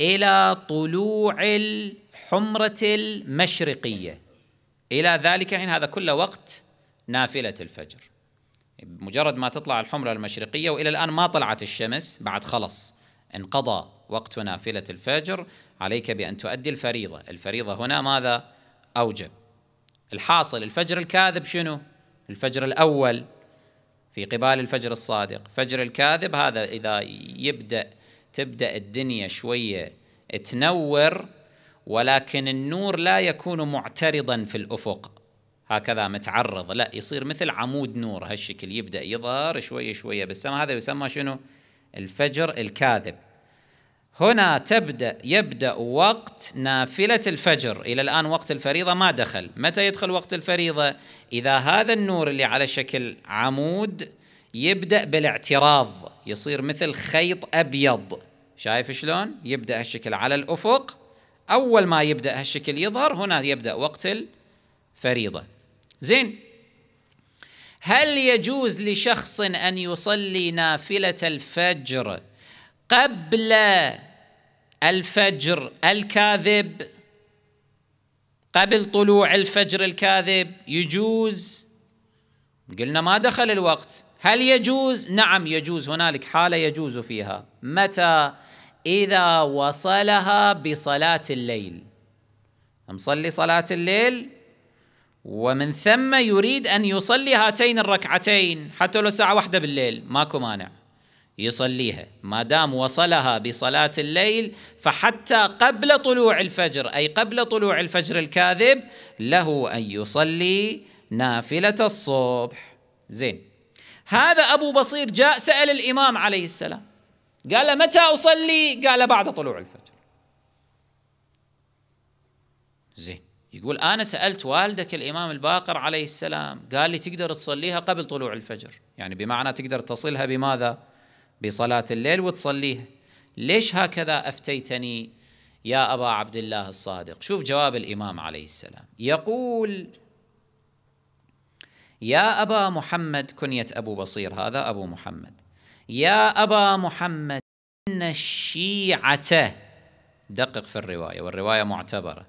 A: إلى طلوع الفجر حمرة المشرقية إلى ذلك حين هذا كله وقت نافلة الفجر مجرد ما تطلع الحمرة المشرقية وإلى الآن ما طلعت الشمس بعد خلص انقضى وقت نافلة الفجر عليك بأن تؤدي الفريضة الفريضة هنا ماذا أوجب الحاصل الفجر الكاذب شنو الفجر الأول في قبال الفجر الصادق فجر الكاذب هذا إذا يبدأ تبدأ الدنيا شوية تنور ولكن النور لا يكون معترضا في الافق هكذا متعرض لا يصير مثل عمود نور هالشكل يبدا يظهر شويه شويه بالسماء هذا يسمى شنو الفجر الكاذب هنا تبدا يبدا وقت نافله الفجر الى الان وقت الفريضه ما دخل متى يدخل وقت الفريضه اذا هذا النور اللي على شكل عمود يبدا بالاعتراض يصير مثل خيط ابيض شايف شلون يبدا هالشكل على الافق اول ما يبدا هالشكل يظهر هنا يبدا وقت الفريضه زين هل يجوز لشخص ان يصلي نافله الفجر قبل الفجر الكاذب قبل طلوع الفجر الكاذب يجوز قلنا ما دخل الوقت هل يجوز نعم يجوز هنالك حاله يجوز فيها متى إذا وصلها بصلاة الليل مصلي نعم، صلاة الليل ومن ثم يريد أن يصلي هاتين الركعتين حتى لو ساعة واحدة بالليل ماكو مانع يصليها ما دام وصلها بصلاة الليل فحتى قبل طلوع الفجر أي قبل طلوع الفجر الكاذب له أن يصلي نافلة الصبح زين هذا أبو بصير جاء سأل الإمام عليه السلام قال متى أصلي قال بعد طلوع الفجر زين يقول أنا سألت والدك الإمام الباقر عليه السلام قال لي تقدر تصليها قبل طلوع الفجر يعني بمعنى تقدر تصلها بماذا بصلاة الليل وتصليها ليش هكذا أفتيتني يا أبا عبد الله الصادق شوف جواب الإمام عليه السلام يقول يا أبا محمد كنية أبو بصير هذا أبو محمد يا أبا محمد إن الشيعة دقق في الرواية والرواية معتبرة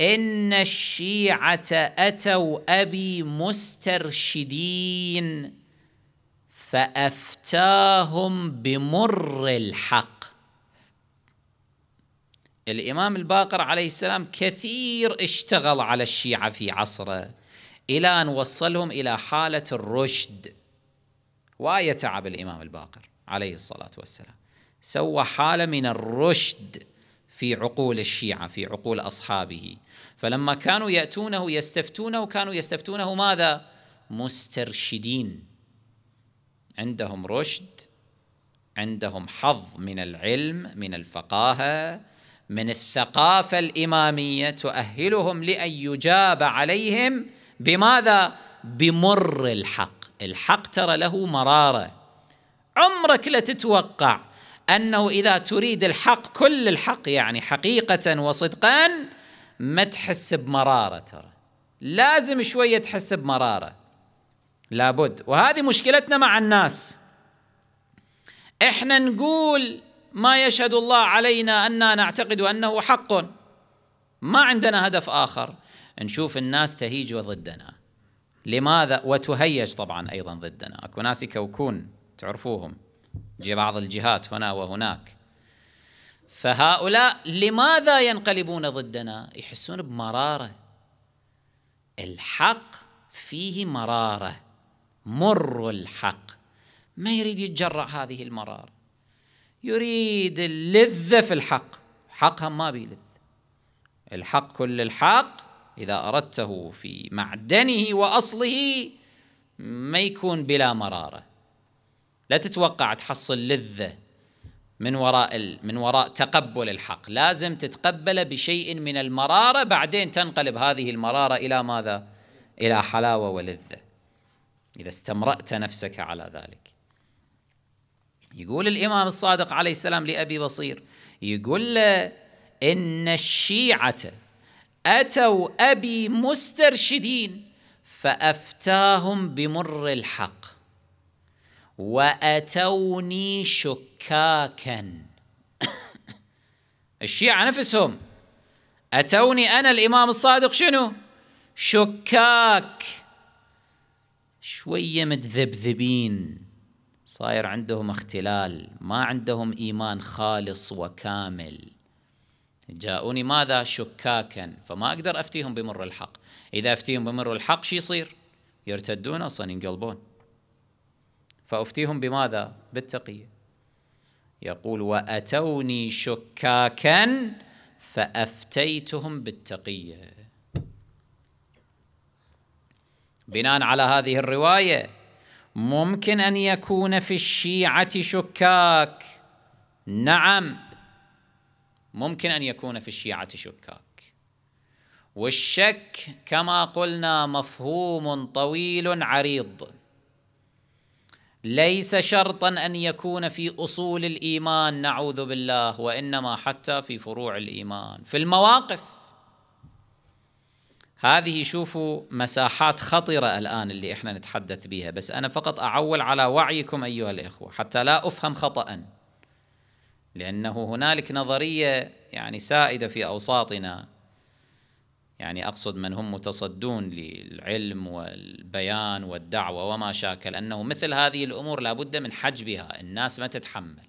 A: إن الشيعة أتوا أبي مسترشدين فأفتاهم بمر الحق الإمام الباقر عليه السلام كثير اشتغل على الشيعة في عصره إلى أن وصلهم إلى حالة الرشد ويتعب الإمام الباقر عليه الصلاة والسلام سوى حالة من الرشد في عقول الشيعة في عقول أصحابه فلما كانوا يأتونه يستفتونه كانوا يستفتونه ماذا؟ مسترشدين عندهم رشد عندهم حظ من العلم من الفقاهة من الثقافة الإمامية تؤهلهم لأن يجاب عليهم بماذا؟ بمر الحق الحق ترى له مرارة عمرك لا تتوقع أنه إذا تريد الحق كل الحق يعني حقيقة وصدقا ما تحس بمرارة ترى لازم شوية تحس بمرارة لابد وهذه مشكلتنا مع الناس احنا نقول ما يشهد الله علينا أننا نعتقد أنه حق ما عندنا هدف آخر نشوف الناس تهيج وضدنا لماذا وتهيج طبعا أيضا ضدنا أكو ناس يكوكون تعرفوهم جي بعض الجهات هنا وهناك فهؤلاء لماذا ينقلبون ضدنا يحسون بمرارة الحق فيه مرارة مر الحق ما يريد يتجرع هذه المرارة يريد اللذة في الحق حقها ما بيلذ الحق كل الحق إذا أردته في معدنه وأصله ما يكون بلا مرارة لا تتوقع تحصل لذة من وراء من وراء تقبل الحق لازم تتقبله بشيء من المرارة بعدين تنقلب هذه المرارة إلى ماذا إلى حلاوة ولذة إذا استمرأت نفسك على ذلك يقول الإمام الصادق عليه السلام لأبي بصير يقول له إن الشيعة أتوا أبي مسترشدين فأفتاهم بمر الحق وأتوني شكاكا الشيعة نفسهم أتوني أنا الإمام الصادق شنو شكاك شوية متذبذبين صاير عندهم اختلال ما عندهم إيمان خالص وكامل جاءوني ماذا شكاكا فما أقدر أفتيهم بمر الحق إذا أفتيهم بمر الحق شو يصير يرتدون أصلا ينقلبون فأفتيهم بماذا بالتقية يقول وأتوني شكاكا فأفتيتهم بالتقية بناء على هذه الرواية ممكن أن يكون في الشيعة شكاك نعم ممكن أن يكون في الشيعة شكاك والشك كما قلنا مفهوم طويل عريض ليس شرطا أن يكون في أصول الإيمان نعوذ بالله وإنما حتى في فروع الإيمان في المواقف هذه شوفوا مساحات خطرة الآن اللي إحنا نتحدث بها بس أنا فقط أعول على وعيكم أيها الإخوة حتى لا أفهم خطأً لأنه هنالك نظرية يعني سائدة في أوساطنا يعني أقصد من هم متصدون للعلم والبيان والدعوة وما شاكل أنه مثل هذه الأمور لابد من حجبها الناس ما تتحمل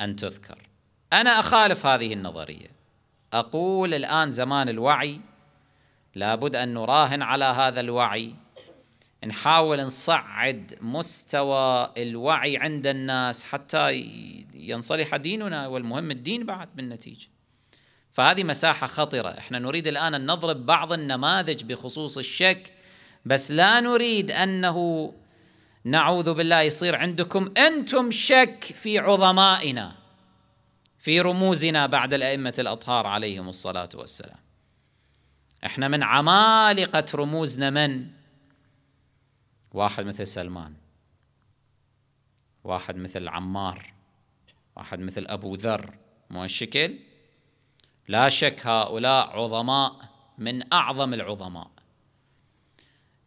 A: أن تذكر أنا أخالف هذه النظرية أقول الآن زمان الوعي لابد أن نراهن على هذا الوعي نحاول نصعد مستوى الوعي عند الناس حتى ينصلح ديننا والمهم الدين بعد بالنتيجه فهذه مساحه خطره احنا نريد الان ان نضرب بعض النماذج بخصوص الشك بس لا نريد انه نعوذ بالله يصير عندكم انتم شك في عظمائنا في رموزنا بعد الائمه الاطهار عليهم الصلاه والسلام احنا من عمالقه رموزنا من واحد مثل سلمان واحد مثل عمار واحد مثل أبو ذر مو الشكل لا شك هؤلاء عظماء من أعظم العظماء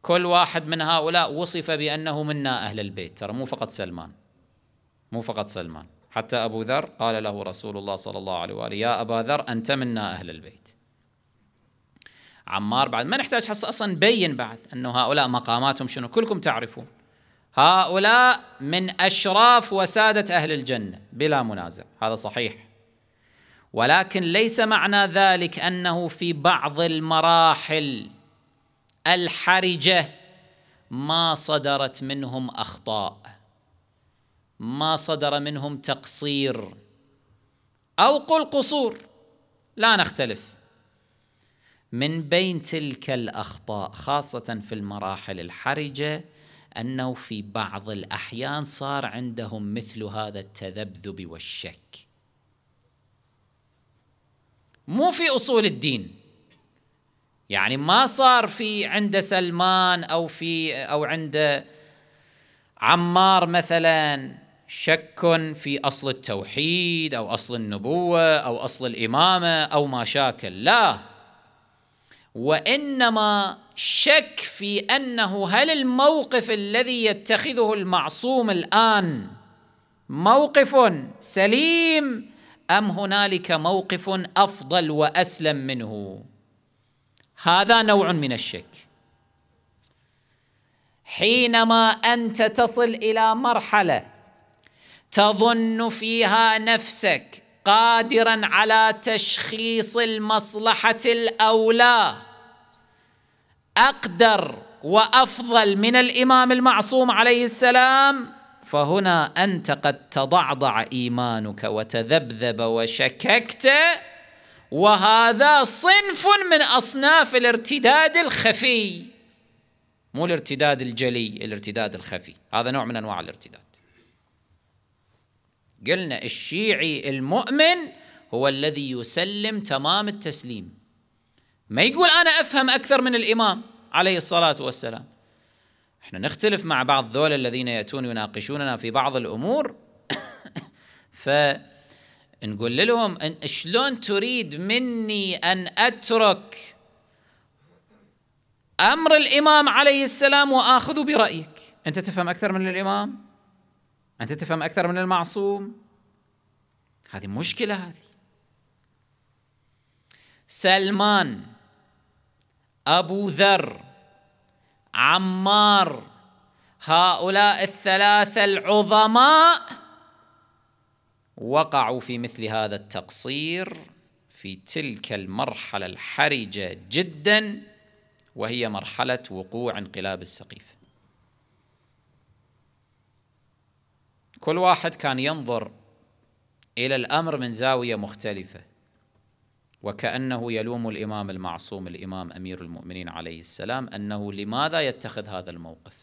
A: كل واحد من هؤلاء وصف بأنه منا أهل البيت ترى مو فقط سلمان مو فقط سلمان حتى أبو ذر قال له رسول الله صلى الله عليه وآله يا أبا ذر أنت منا أهل البيت عمار بعد ما نحتاج حس اصلا نبين بعد انه هؤلاء مقاماتهم شنو كلكم تعرفون هؤلاء من اشراف وساده اهل الجنه بلا منازع هذا صحيح ولكن ليس معنى ذلك انه في بعض المراحل الحرجه ما صدرت منهم اخطاء ما صدر منهم تقصير او قل قصور لا نختلف من بين تلك الاخطاء خاصه في المراحل الحرجه انه في بعض الاحيان صار عندهم مثل هذا التذبذب والشك مو في اصول الدين يعني ما صار في عند سلمان او في او عند عمار مثلا شك في اصل التوحيد او اصل النبوه او اصل الامامه او ما شاكل لا وانما شك في انه هل الموقف الذي يتخذه المعصوم الان موقف سليم ام هنالك موقف افضل واسلم منه هذا نوع من الشك حينما انت تصل الى مرحله تظن فيها نفسك قادرا على تشخيص المصلحه الاولى اقدر وافضل من الامام المعصوم عليه السلام فهنا انت قد تضعضع ايمانك وتذبذب وشككت وهذا صنف من اصناف الارتداد الخفي مو الارتداد الجلي الارتداد الخفي هذا نوع من انواع الارتداد قلنا الشيعي المؤمن هو الذي يسلم تمام التسليم ما يقول أنا أفهم أكثر من الإمام عليه الصلاة والسلام احنا نختلف مع بعض ذول الذين يأتون يناقشوننا في بعض الأمور فنقول لهم شلون تريد مني أن أترك أمر الإمام عليه السلام وآخذ برأيك أنت تفهم أكثر من الإمام أنت تفهم أكثر من المعصوم هذه مشكلة هذه سلمان أبو ذر عمار هؤلاء الثلاثة العظماء وقعوا في مثل هذا التقصير في تلك المرحلة الحرجة جدا وهي مرحلة وقوع انقلاب السقيفه كل واحد كان ينظر الى الامر من زاويه مختلفه وكانه يلوم الامام المعصوم الامام امير المؤمنين عليه السلام انه لماذا يتخذ هذا الموقف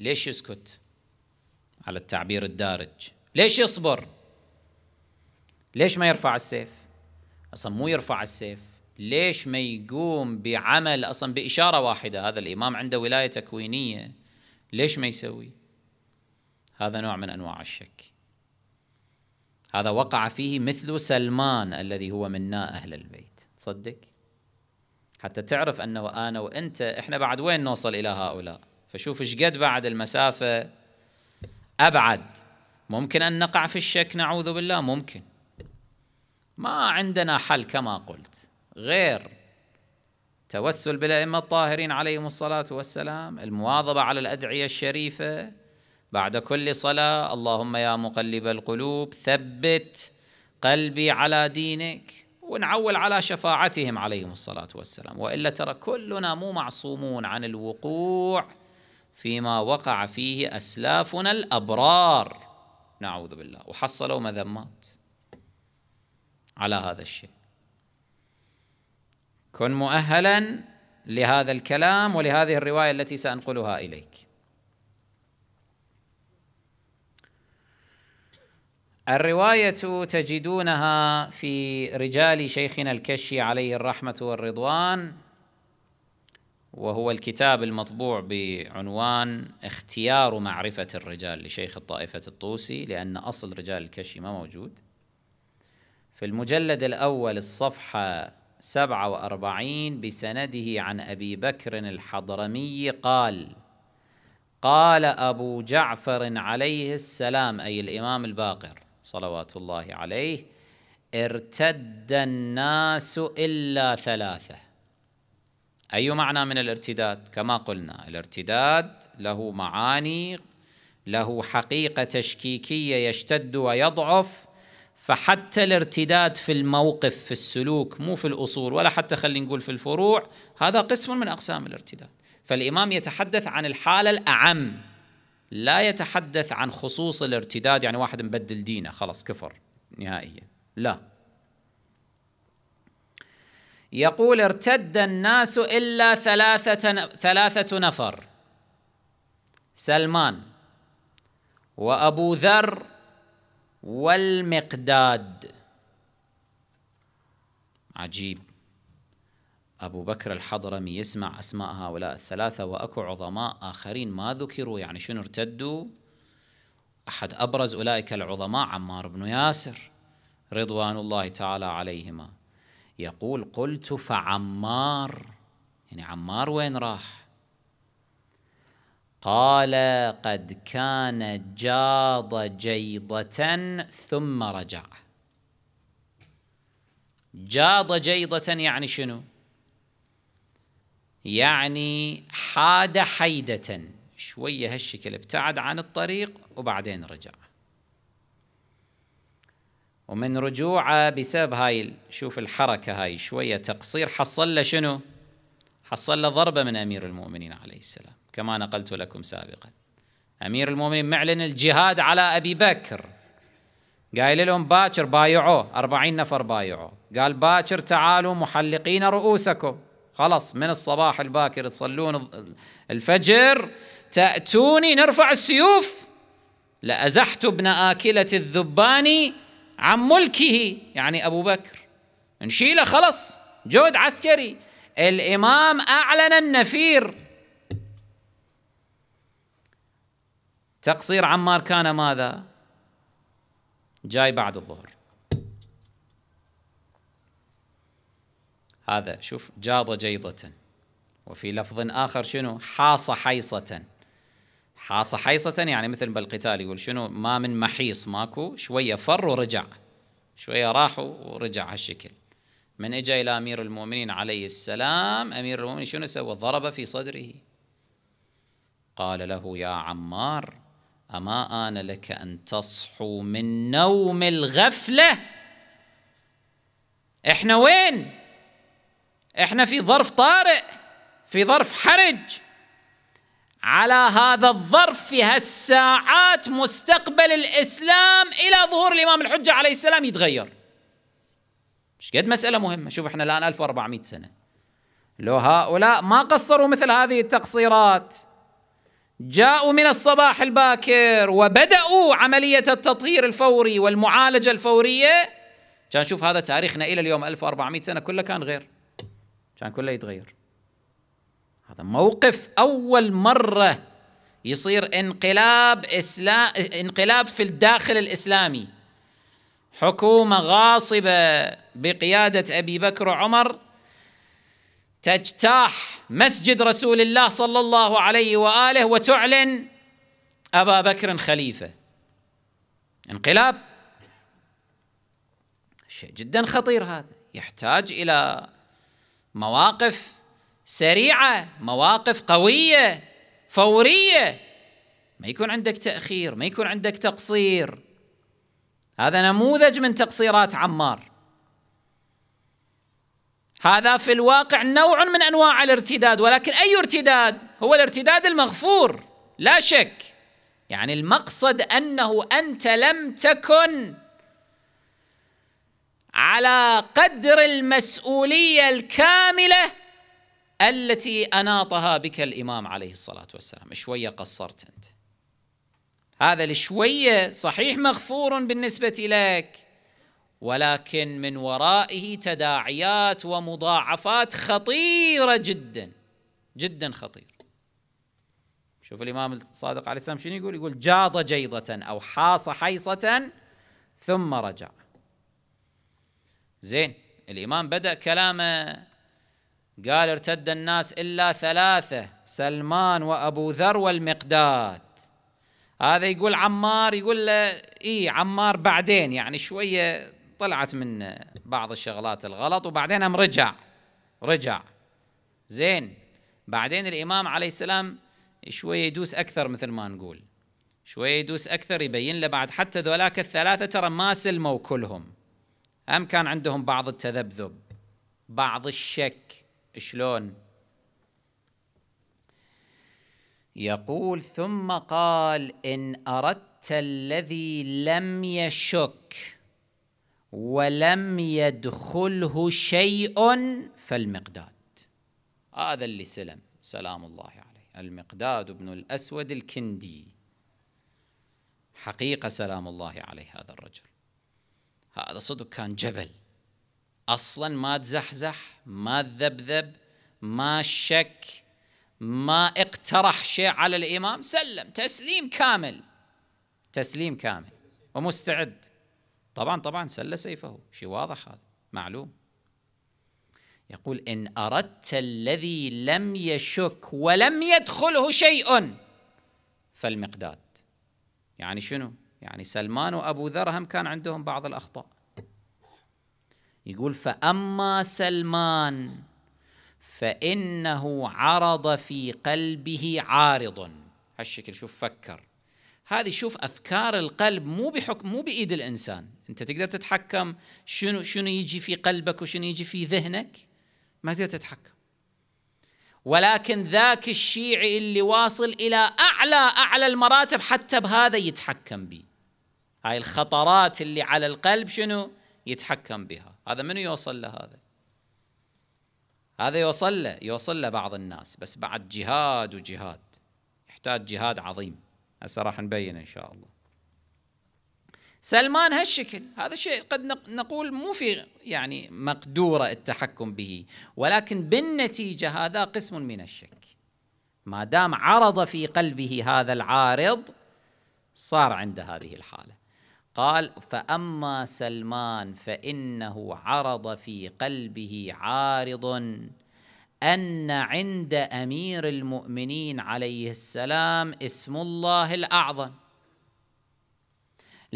A: ليش يسكت على التعبير الدارج ليش يصبر ليش ما يرفع السيف اصلا مو يرفع السيف ليش ما يقوم بعمل اصلا باشاره واحده هذا الامام عنده ولايه تكوينيه ليش ما يسوي هذا نوع من انواع الشك هذا وقع فيه مثل سلمان الذي هو منا اهل البيت تصدق حتى تعرف انه انا وانت احنا بعد وين نوصل الى هؤلاء فشوف ايش قد بعد المسافه ابعد ممكن ان نقع في الشك نعوذ بالله ممكن ما عندنا حل كما قلت غير توسل بالائمه الطاهرين عليهم الصلاه والسلام المواظبه على الادعيه الشريفه بعد كل صلاة اللهم يا مقلب القلوب ثبت قلبي على دينك ونعول على شفاعتهم عليهم الصلاة والسلام وإلا ترى كلنا مو معصومون عن الوقوع فيما وقع فيه أسلافنا الأبرار نعوذ بالله وحصلوا مذمات على هذا الشيء كن مؤهلا لهذا الكلام ولهذه الرواية التي سأنقلها إليك الرواية تجدونها في رجال شيخنا الكشي عليه الرحمة والرضوان وهو الكتاب المطبوع بعنوان اختيار معرفة الرجال لشيخ الطائفة الطوسي لأن أصل رجال الكشي ما موجود في المجلد الأول الصفحة 47 بسنده عن أبي بكر الحضرمي قال قال أبو جعفر عليه السلام أي الإمام الباقر صلوات الله عليه ارتد الناس إلا ثلاثة أي معنى من الارتداد كما قلنا الارتداد له معاني له حقيقة تشكيكية يشتد ويضعف فحتى الارتداد في الموقف في السلوك مو في الأصول ولا حتى خلينا نقول في الفروع هذا قسم من أقسام الارتداد فالإمام يتحدث عن الحالة الأعم لا يتحدث عن خصوص الارتداد يعني واحد مبدل دينه خلاص كفر نهائيا لا يقول ارتد الناس إلا ثلاثة, ثلاثة نفر سلمان وأبو ذر والمقداد عجيب أبو بكر الحضرمي يسمع أسماء هؤلاء الثلاثة وأكو عظماء آخرين ما ذكروا يعني شنو ارتدوا أحد أبرز أولئك العظماء عمار بن ياسر رضوان الله تعالى عليهما يقول قلت فعمار يعني عمار وين راح قال قد كان جاض جيضة ثم رجع جاض جيضة يعني شنو يعني حاد حيدة شوية هالشكل ابتعد عن الطريق وبعدين رجع ومن رجوعه بسبب هاي شوف الحركة هاي شوية تقصير حصل له شنو حصل له ضربة من أمير المؤمنين عليه السلام كما نقلت لكم سابقا أمير المؤمنين معلن الجهاد على أبي بكر قايل لهم باكر بايعوه أربعين نفر بايعوه قال باكر تعالوا محلقين رؤوسكم خلاص من الصباح الباكر تصلون الفجر تأتوني نرفع السيوف لأزحت ابن آكلة الذبان عن ملكه يعني أبو بكر نشيله خلاص جهد عسكري الإمام أعلن النفير تقصير عمار كان ماذا؟ جاي بعد الظهر هذا شوف جاض جيضة وفي لفظ آخر شنو حاص حيصة حاص حيصة يعني مثل بالقتال يقول شنو ما من محيص ماكو شوية فر ورجع شوية راح ورجع هالشكل من اجى الى امير المؤمنين عليه السلام امير المؤمنين شنو سوى ضرب في صدره قال له يا عمار اما ان لك ان تصحو من نوم الغفله احنا وين احنا في ظرف طارئ في ظرف حرج على هذا الظرف في هالساعات مستقبل الإسلام إلى ظهور الإمام الحجة عليه السلام يتغير مش قد مسألة مهمة شوف احنا الآن 1400 سنة لو هؤلاء ما قصروا مثل هذه التقصيرات جاءوا من الصباح الباكر وبدأوا عملية التطهير الفوري والمعالجة الفورية كان شوف هذا تاريخنا إلى اليوم 1400 سنة كله كان غير كان كله يتغير هذا موقف أول مرة يصير انقلاب إسلام انقلاب في الداخل الإسلامي حكومة غاصبة بقيادة أبي بكر وعمر تجتاح مسجد رسول الله صلى الله عليه وآله وتعلن أبا بكر خليفة انقلاب شيء جدا خطير هذا يحتاج إلى مواقف سريعه مواقف قويه فوريه ما يكون عندك تاخير ما يكون عندك تقصير هذا نموذج من تقصيرات عمار هذا في الواقع نوع من انواع الارتداد ولكن اي ارتداد هو الارتداد المغفور لا شك يعني المقصد انه انت لم تكن على قدر المسؤوليه الكامله التي اناطها بك الامام عليه الصلاه والسلام، شويه قصرت انت. هذا الشويه صحيح مغفور بالنسبه لك ولكن من ورائه تداعيات ومضاعفات خطيره جدا جدا خطير شوف الامام الصادق عليه السلام شنو يقول؟ يقول جاض جيضه او حاص حيصه ثم رجع. زين الإمام بدأ كلامه قال ارتد الناس إلا ثلاثة سلمان وأبو ذر والمقداد هذا يقول عمار يقول له إيه عمار بعدين يعني شوية طلعت من بعض الشغلات الغلط وبعدين هم رجع رجع زين بعدين الإمام عليه السلام شوية يدوس أكثر مثل ما نقول شوية يدوس أكثر يبين له بعد حتى ذولاك الثلاثة ترى ما سلموا كلهم أم كان عندهم بعض التذبذب بعض الشك شلون يقول ثم قال إن أردت الذي لم يشك ولم يدخله شيء فالمقداد هذا اللي سلم سلام الله عليه المقداد بن الأسود الكندي حقيقة سلام الله عليه هذا الرجل هذا صدق كان جبل اصلا ما تزحزح ما تذبذب ما شك ما اقترح شيء على الامام سلم تسليم كامل تسليم كامل ومستعد طبعا طبعا سل سيفه شيء واضح هذا معلوم يقول ان اردت الذي لم يشك ولم يدخله شيء فالمقداد يعني شنو يعني سلمان وأبو ذر هم كان عندهم بعض الأخطاء يقول فأما سلمان فإنه عرض في قلبه عارض هالشكل شوف فكر هذه شوف افكار القلب مو بحكم مو بايد الانسان انت تقدر تتحكم شنو شنو يجي في قلبك وشنو يجي في ذهنك ما تقدر تتحكم ولكن ذاك الشيعي اللي واصل إلى أعلى أعلى المراتب حتى بهذا يتحكم به هاي الخطرات اللي على القلب شنو يتحكم بها هذا منو يوصل لهذا هذا هذا يوصل له يوصل له بعض الناس بس بعد جهاد وجهاد يحتاج جهاد عظيم هسه راح نبين إن شاء الله سلمان هالشكل هذا شيء قد نقول مو في يعني مقدورة التحكم به ولكن بالنتيجة هذا قسم من الشك ما دام عرض في قلبه هذا العارض صار عند هذه الحالة قال فأما سلمان فإنه عرض في قلبه عارض أن عند أمير المؤمنين عليه السلام اسم الله الأعظم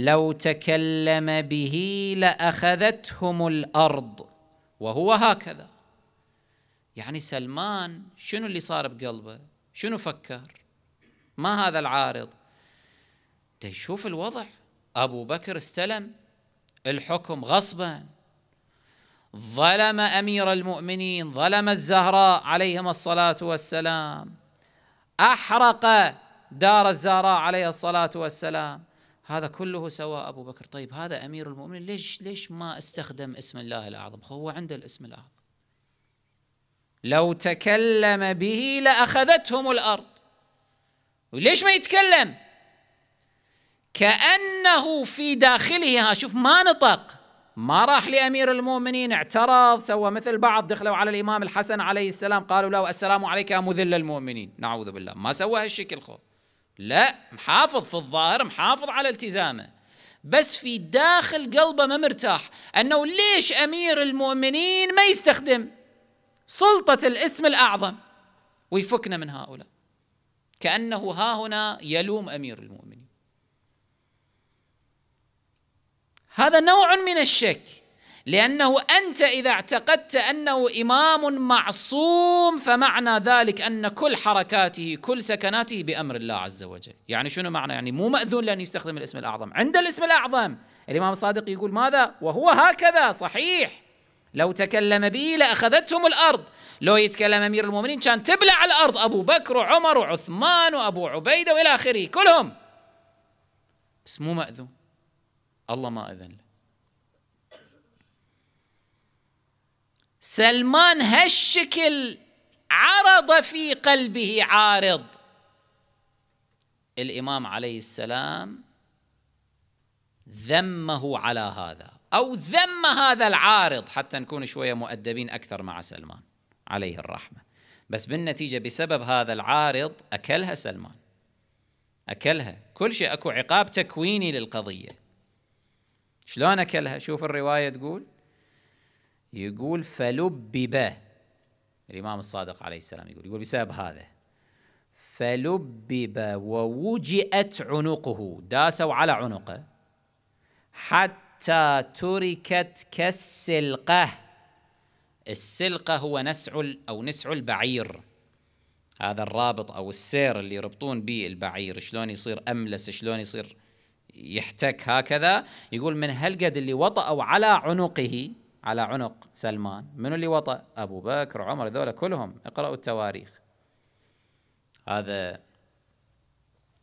A: لو تكلم به لأخذتهم الأرض وهو هكذا يعني سلمان شنو اللي صار بقلبه شنو فكر ما هذا العارض تشوف الوضع أبو بكر استلم الحكم غصبا ظلم أمير المؤمنين ظلم الزهراء عليهم الصلاة والسلام أحرق دار الزهراء عليه الصلاة والسلام هذا كله سوى أبو بكر طيب هذا أمير المؤمنين ليش ليش ما استخدم اسم الله الأعظم هو عنده الاسم الأعظم لو تكلم به لأخذتهم الأرض وليش ما يتكلم كأنه في داخله ها شوف ما نطق ما راح لأمير المؤمنين اعترض سوى مثل بعض دخلوا على الإمام الحسن عليه السلام قالوا له السلام عليك يا مذل المؤمنين نعوذ بالله ما سوى هالشكل خوف لا محافظ في الظاهر محافظ على التزامه بس في داخل قلبه ما مرتاح انه ليش امير المؤمنين ما يستخدم سلطه الاسم الاعظم ويفكنا من هؤلاء كانه ها هنا يلوم امير المؤمنين هذا نوع من الشك لأنه أنت إذا اعتقدت أنه إمام معصوم فمعنى ذلك أن كل حركاته كل سكناته بأمر الله عز وجل يعني شنو معنى يعني مو مأذون لأن يستخدم الاسم الأعظم عند الاسم الأعظم الإمام الصادق يقول ماذا وهو هكذا صحيح لو تكلم به لأخذتهم الأرض لو يتكلم أمير المؤمنين كان تبلع الأرض أبو بكر وعمر وعثمان وأبو عبيدة وإلى آخره كلهم بس مو مأذون الله ما أذن له سلمان هالشكل عرض في قلبه عارض الإمام عليه السلام ذمه على هذا أو ذم هذا العارض حتى نكون شوية مؤدبين أكثر مع سلمان عليه الرحمة بس بالنتيجة بسبب هذا العارض أكلها سلمان أكلها كل شيء أكو عقاب تكويني للقضية شلون أكلها شوف الرواية تقول يقول فلبب الإمام الصادق عليه السلام يقول يقول بسبب هذا فلبب ووجئت عنقه داسوا على عنقه حتى تركت كالسلقة السلقة هو نسع أو نسع البعير هذا الرابط أو السير اللي يربطون به البعير شلون يصير أملس شلون يصير يحتك هكذا يقول من هالقد اللي وطأوا على عنقه على عنق سلمان من اللي وطأ أبو بكر وعمر ذولا كلهم اقرأوا التواريخ هذا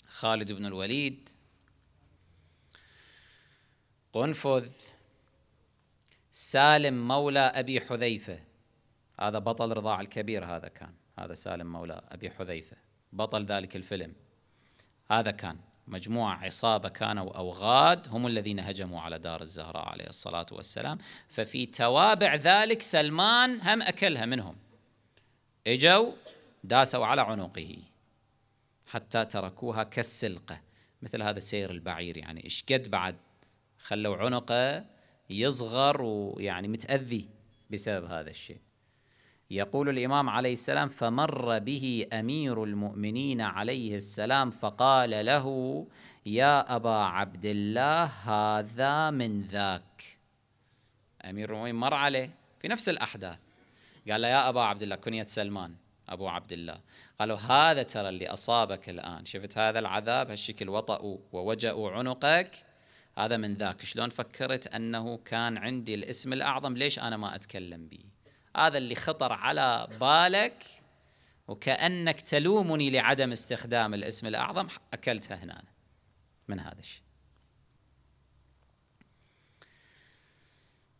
A: خالد بن الوليد قنفذ سالم مولى أبي حذيفة هذا بطل رضاع الكبير هذا كان هذا سالم مولى أبي حذيفة بطل ذلك الفيلم هذا كان مجموعة عصابة كانوا أوغاد هم الذين هجموا على دار الزهراء عليه الصلاة والسلام ففي توابع ذلك سلمان هم أكلها منهم إجوا داسوا على عنقه حتى تركوها كالسلقة مثل هذا سير البعير يعني إيش قد بعد خلوا عنقه يصغر ويعني متأذي بسبب هذا الشيء يقول الإمام عليه السلام فمر به أمير المؤمنين عليه السلام فقال له يا أبا عبد الله هذا من ذاك أمير المؤمنين مر عليه في نفس الأحداث قال له يا أبا عبد الله كنية سلمان أبو عبد الله قالوا هذا ترى اللي أصابك الآن شفت هذا العذاب هالشكل وطأوا ووجأوا عنقك هذا من ذاك شلون فكرت أنه كان عندي الاسم الأعظم ليش أنا ما أتكلم به هذا اللي خطر على بالك وكأنك تلومني لعدم استخدام الاسم الأعظم أكلتها هنا من هذا الشيء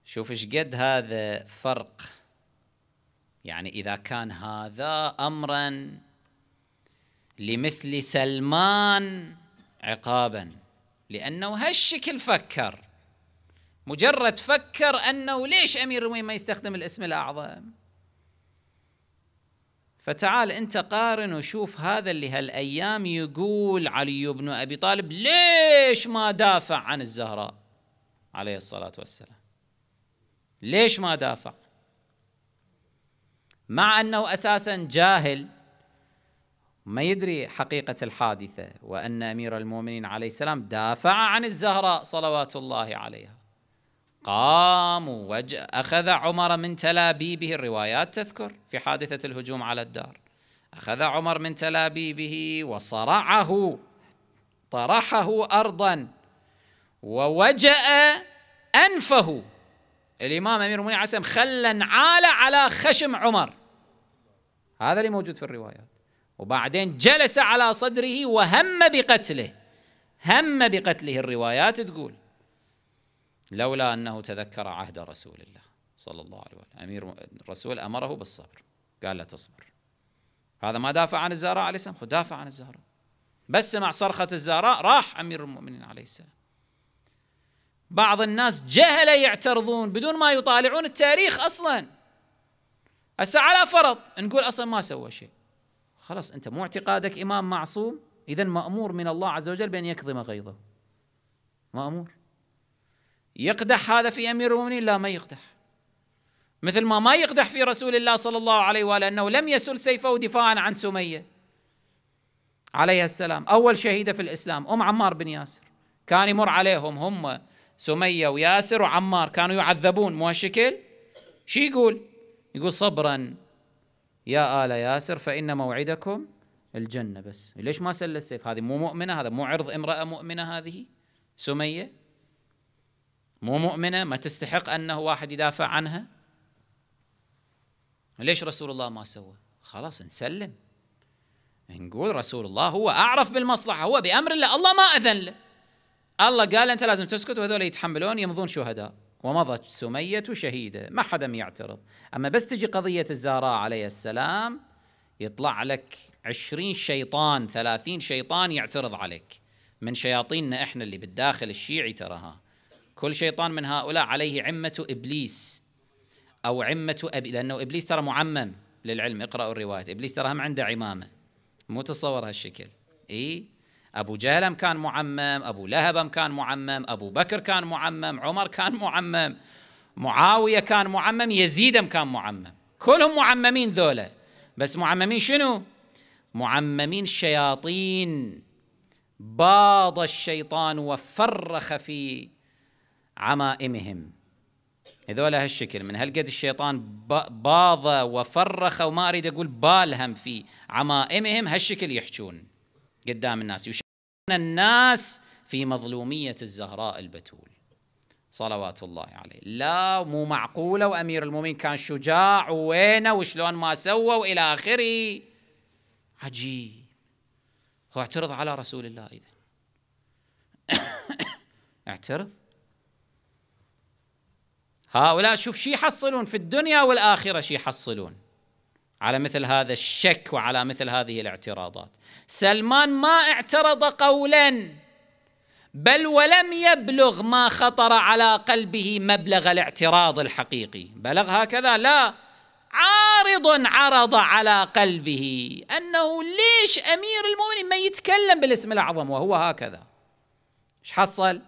A: شوف ايش قد هذا فرق يعني إذا كان هذا أمرا لمثل سلمان عقابا لأنه هالشكل فكر مجرد فكر أنه ليش أمير المؤمنين ما يستخدم الاسم الأعظم فتعال أنت قارن وشوف هذا اللي هالأيام يقول علي بن أبي طالب ليش ما دافع عن الزهراء عليه الصلاة والسلام ليش ما دافع مع أنه أساسا جاهل ما يدري حقيقة الحادثة وأن أمير المؤمنين عليه السلام دافع عن الزهراء صلوات الله عليها قام وج... أخذ عمر من تلابيبه الروايات تذكر في حادثة الهجوم على الدار أخذ عمر من تلابيبه وصرعه طرحه أرضا ووجأ أنفه الإمام أمير المؤمنين عسم خلى عال على خشم عمر هذا اللي موجود في الروايات وبعدين جلس على صدره وهم بقتله هم بقتله الروايات تقول لولا أنه تذكر عهد رسول الله صلى الله عليه وسلم أمير الرسول أمره بالصبر قال لا تصبر هذا ما دافع عن الزهراء عليه السلام دافع عن الزهراء بس سمع صرخة الزهراء راح أمير المؤمنين عليه السلام بعض الناس جهلة يعترضون بدون ما يطالعون التاريخ أصلا أسا على فرض نقول أصلا ما سوى شيء خلاص أنت مو اعتقادك إمام معصوم إذا مأمور من الله عز وجل بأن يكظم غيظه مأمور يقدح هذا في امير المؤمنين لا ما يقدح مثل ما ما يقدح في رسول الله صلى الله عليه واله انه لم يسل سيفه دفاعا عن سميه عليها السلام اول شهيده في الاسلام ام عمار بن ياسر كان يمر عليهم هم سميه وياسر وعمار كانوا يعذبون مو هالشكل شو يقول يقول صبرا يا ال ياسر فان موعدكم الجنه بس ليش ما سل السيف هذه مو مؤمنه هذا مو عرض امراه مؤمنه هذه سميه مو مؤمنة ما تستحق أنه واحد يدافع عنها ليش رسول الله ما سوى خلاص نسلم نقول رسول الله هو أعرف بالمصلحة هو بأمر الله الله ما أذن له الله قال أنت لازم تسكت وهذول يتحملون يمضون شهداء ومضت سمية شهيدة ما حدا يعترض أما بس تجي قضية الزهراء عليه السلام يطلع لك عشرين شيطان ثلاثين شيطان يعترض عليك من شياطيننا إحنا اللي بالداخل الشيعي تراها كل شيطان من هؤلاء عليه عمة إبليس أو عمة أبي لأنه إبليس ترى معمم للعلم اقرأوا الروايات إبليس ترى هم عنده عمامة مو تصور هالشكل إي أبو جهل كان معمم أبو لهب كان معمم أبو بكر كان معمم عمر كان معمم معاوية كان معمم يزيد كان معمم كلهم معممين ذولا بس معممين شنو معممين شياطين باض الشيطان وفرخ في عمائمهم هذول هالشكل من هالقد الشيطان باض وفرخ وما اريد اقول بالهم في عمائمهم هالشكل يحجون قدام الناس يشكون الناس في مظلوميه الزهراء البتول صلوات الله عليه لا مو معقوله وامير المؤمنين كان شجاع وينه وشلون ما سوى والى اخره عجيب هو اعترض على رسول الله اذا اعترض هؤلاء شوف شي يحصلون في الدنيا والآخرة شي يحصلون على مثل هذا الشك وعلى مثل هذه الاعتراضات سلمان ما اعترض قولا بل ولم يبلغ ما خطر على قلبه مبلغ الاعتراض الحقيقي بلغ هكذا لا عارض عرض على قلبه أنه ليش أمير المؤمنين ما يتكلم بالاسم الأعظم وهو هكذا ايش حصل؟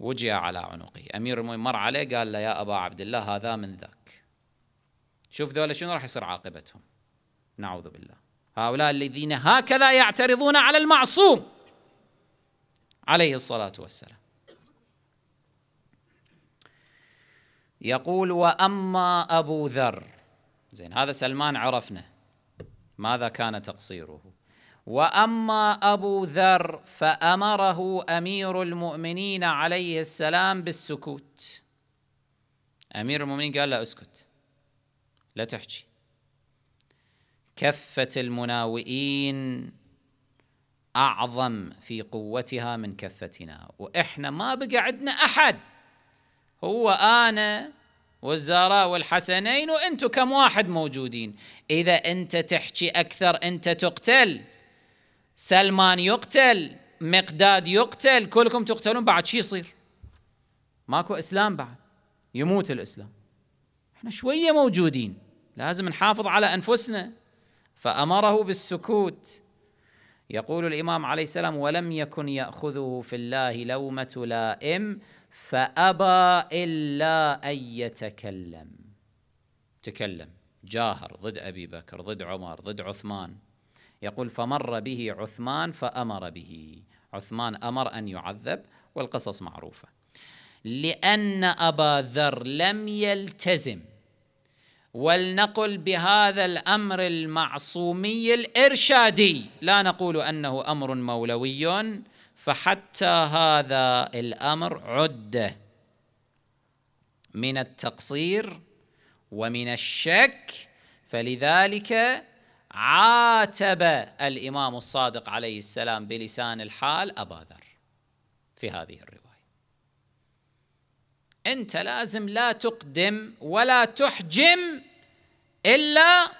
A: وجي على عنقه أمير المؤمنين مر عليه قال له يا أبا عبد الله هذا من ذاك شوف ذولا شنو راح يصير عاقبتهم نعوذ بالله هؤلاء الذين هكذا يعترضون على المعصوم عليه الصلاة والسلام يقول وأما أبو ذر زين هذا سلمان عرفنا ماذا كان تقصيره واما ابو ذر فامره امير المؤمنين عليه السلام بالسكوت امير المؤمنين قال لا اسكت لا تحكي كفه المناوئين اعظم في قوتها من كفتنا واحنا ما بقى عندنا احد هو انا والزهراء والحسنين وانتم كم واحد موجودين اذا انت تحكي اكثر انت تقتل سلمان يقتل مقداد يقتل كلكم تقتلون بعد شو يصير ماكو اسلام بعد يموت الاسلام احنا شويه موجودين لازم نحافظ على انفسنا فامره بالسكوت يقول الامام عليه السلام ولم يكن ياخذه في الله لومه لائم فابى الا ان يتكلم تكلم جاهر ضد ابي بكر ضد عمر ضد عثمان يقول فمر به عثمان فأمر به عثمان أمر أن يعذب والقصص معروفة لأن أبا ذر لم يلتزم ولنقل بهذا الأمر المعصومي الإرشادي لا نقول أنه أمر مولوي فحتى هذا الأمر عد من التقصير ومن الشك فلذلك عاتب الإمام الصادق عليه السلام بلسان الحال أبا ذر في هذه الرواية أنت لازم لا تقدم ولا تحجم إلا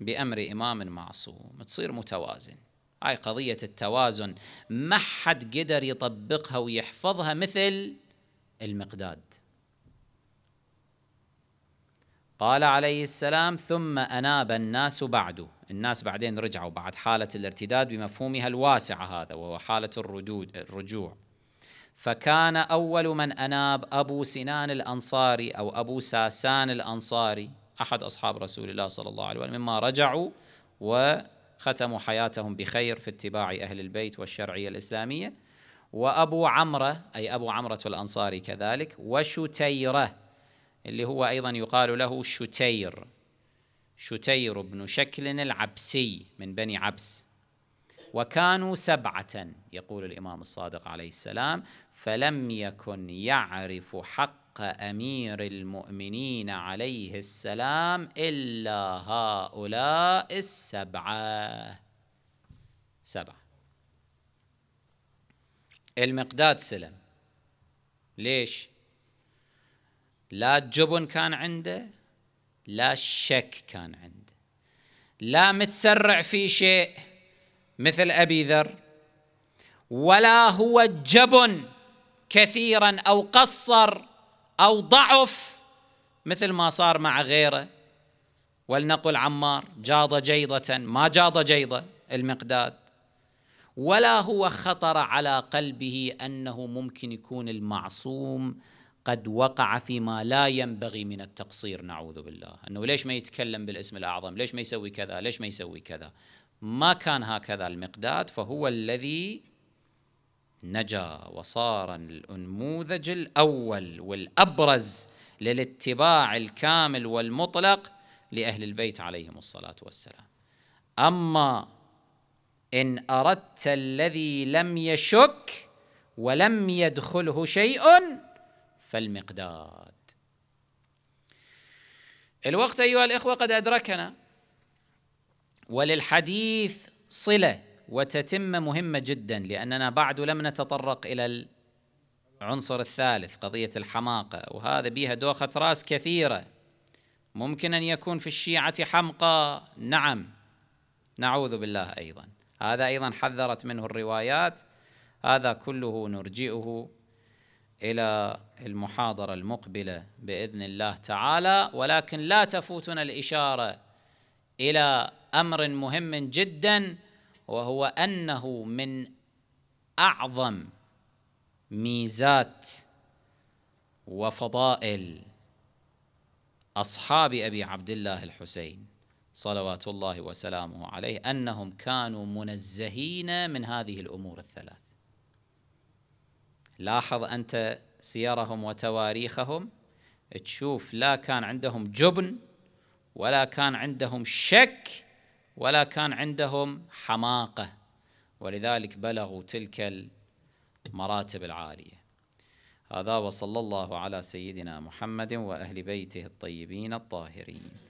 A: بأمر إمام معصوم تصير متوازن هاي قضية التوازن ما حد قدر يطبقها ويحفظها مثل المقداد قال عليه السلام ثم أناب الناس بعده الناس بعدين رجعوا بعد حالة الارتداد بمفهومها الواسع هذا وهو حالة الردود الرجوع فكان أول من أناب أبو سنان الأنصاري أو أبو ساسان الأنصاري أحد أصحاب رسول الله صلى الله عليه وسلم مما رجعوا وختموا حياتهم بخير في اتباع أهل البيت والشرعية الإسلامية وأبو عمرة أي أبو عمرة الأنصاري كذلك وشتيرة اللي هو أيضا يقال له شتير شتير بن شكل العبسي من بني عبس وكانوا سبعة يقول الإمام الصادق عليه السلام فلم يكن يعرف حق أمير المؤمنين عليه السلام إلا هؤلاء السبعة سبعة المقداد سلم ليش؟ لا جبن كان عنده لا شك كان عنده لا متسرع في شيء مثل أبي ذر ولا هو جبن كثيرا أو قصر أو ضعف مثل ما صار مع غيره ولنقل عمار جاض جيضة ما جاض جيضة المقداد ولا هو خطر على قلبه أنه ممكن يكون المعصوم قد وقع فيما لا ينبغي من التقصير نعوذ بالله أنه ليش ما يتكلم بالاسم الأعظم ليش ما يسوي كذا ليش ما يسوي كذا ما كان هكذا المقداد فهو الذي نجا وصار الأنموذج الأول والأبرز للاتباع الكامل والمطلق لأهل البيت عليهم الصلاة والسلام أما إن أردت الذي لم يشك ولم يدخله شيء فالمقداد الوقت أيها الإخوة قد أدركنا وللحديث صلة وتتمة مهمة جدا لأننا بعد لم نتطرق إلى العنصر الثالث قضية الحماقة وهذا بها دوخة راس كثيرة ممكن أن يكون في الشيعة حمقى نعم نعوذ بالله أيضا هذا أيضا حذرت منه الروايات هذا كله نرجئه إلى المحاضرة المقبلة بإذن الله تعالى ولكن لا تفوتنا الإشارة إلى أمر مهم جدا وهو أنه من أعظم ميزات وفضائل أصحاب أبي عبد الله الحسين صلوات الله وسلامه عليه أنهم كانوا منزهين من هذه الأمور الثلاث لاحظ أنت سيرهم وتواريخهم تشوف لا كان عندهم جبن ولا كان عندهم شك ولا كان عندهم حماقه ولذلك بلغوا تلك المراتب العاليه هذا وصلى الله على سيدنا محمد واهل بيته الطيبين الطاهرين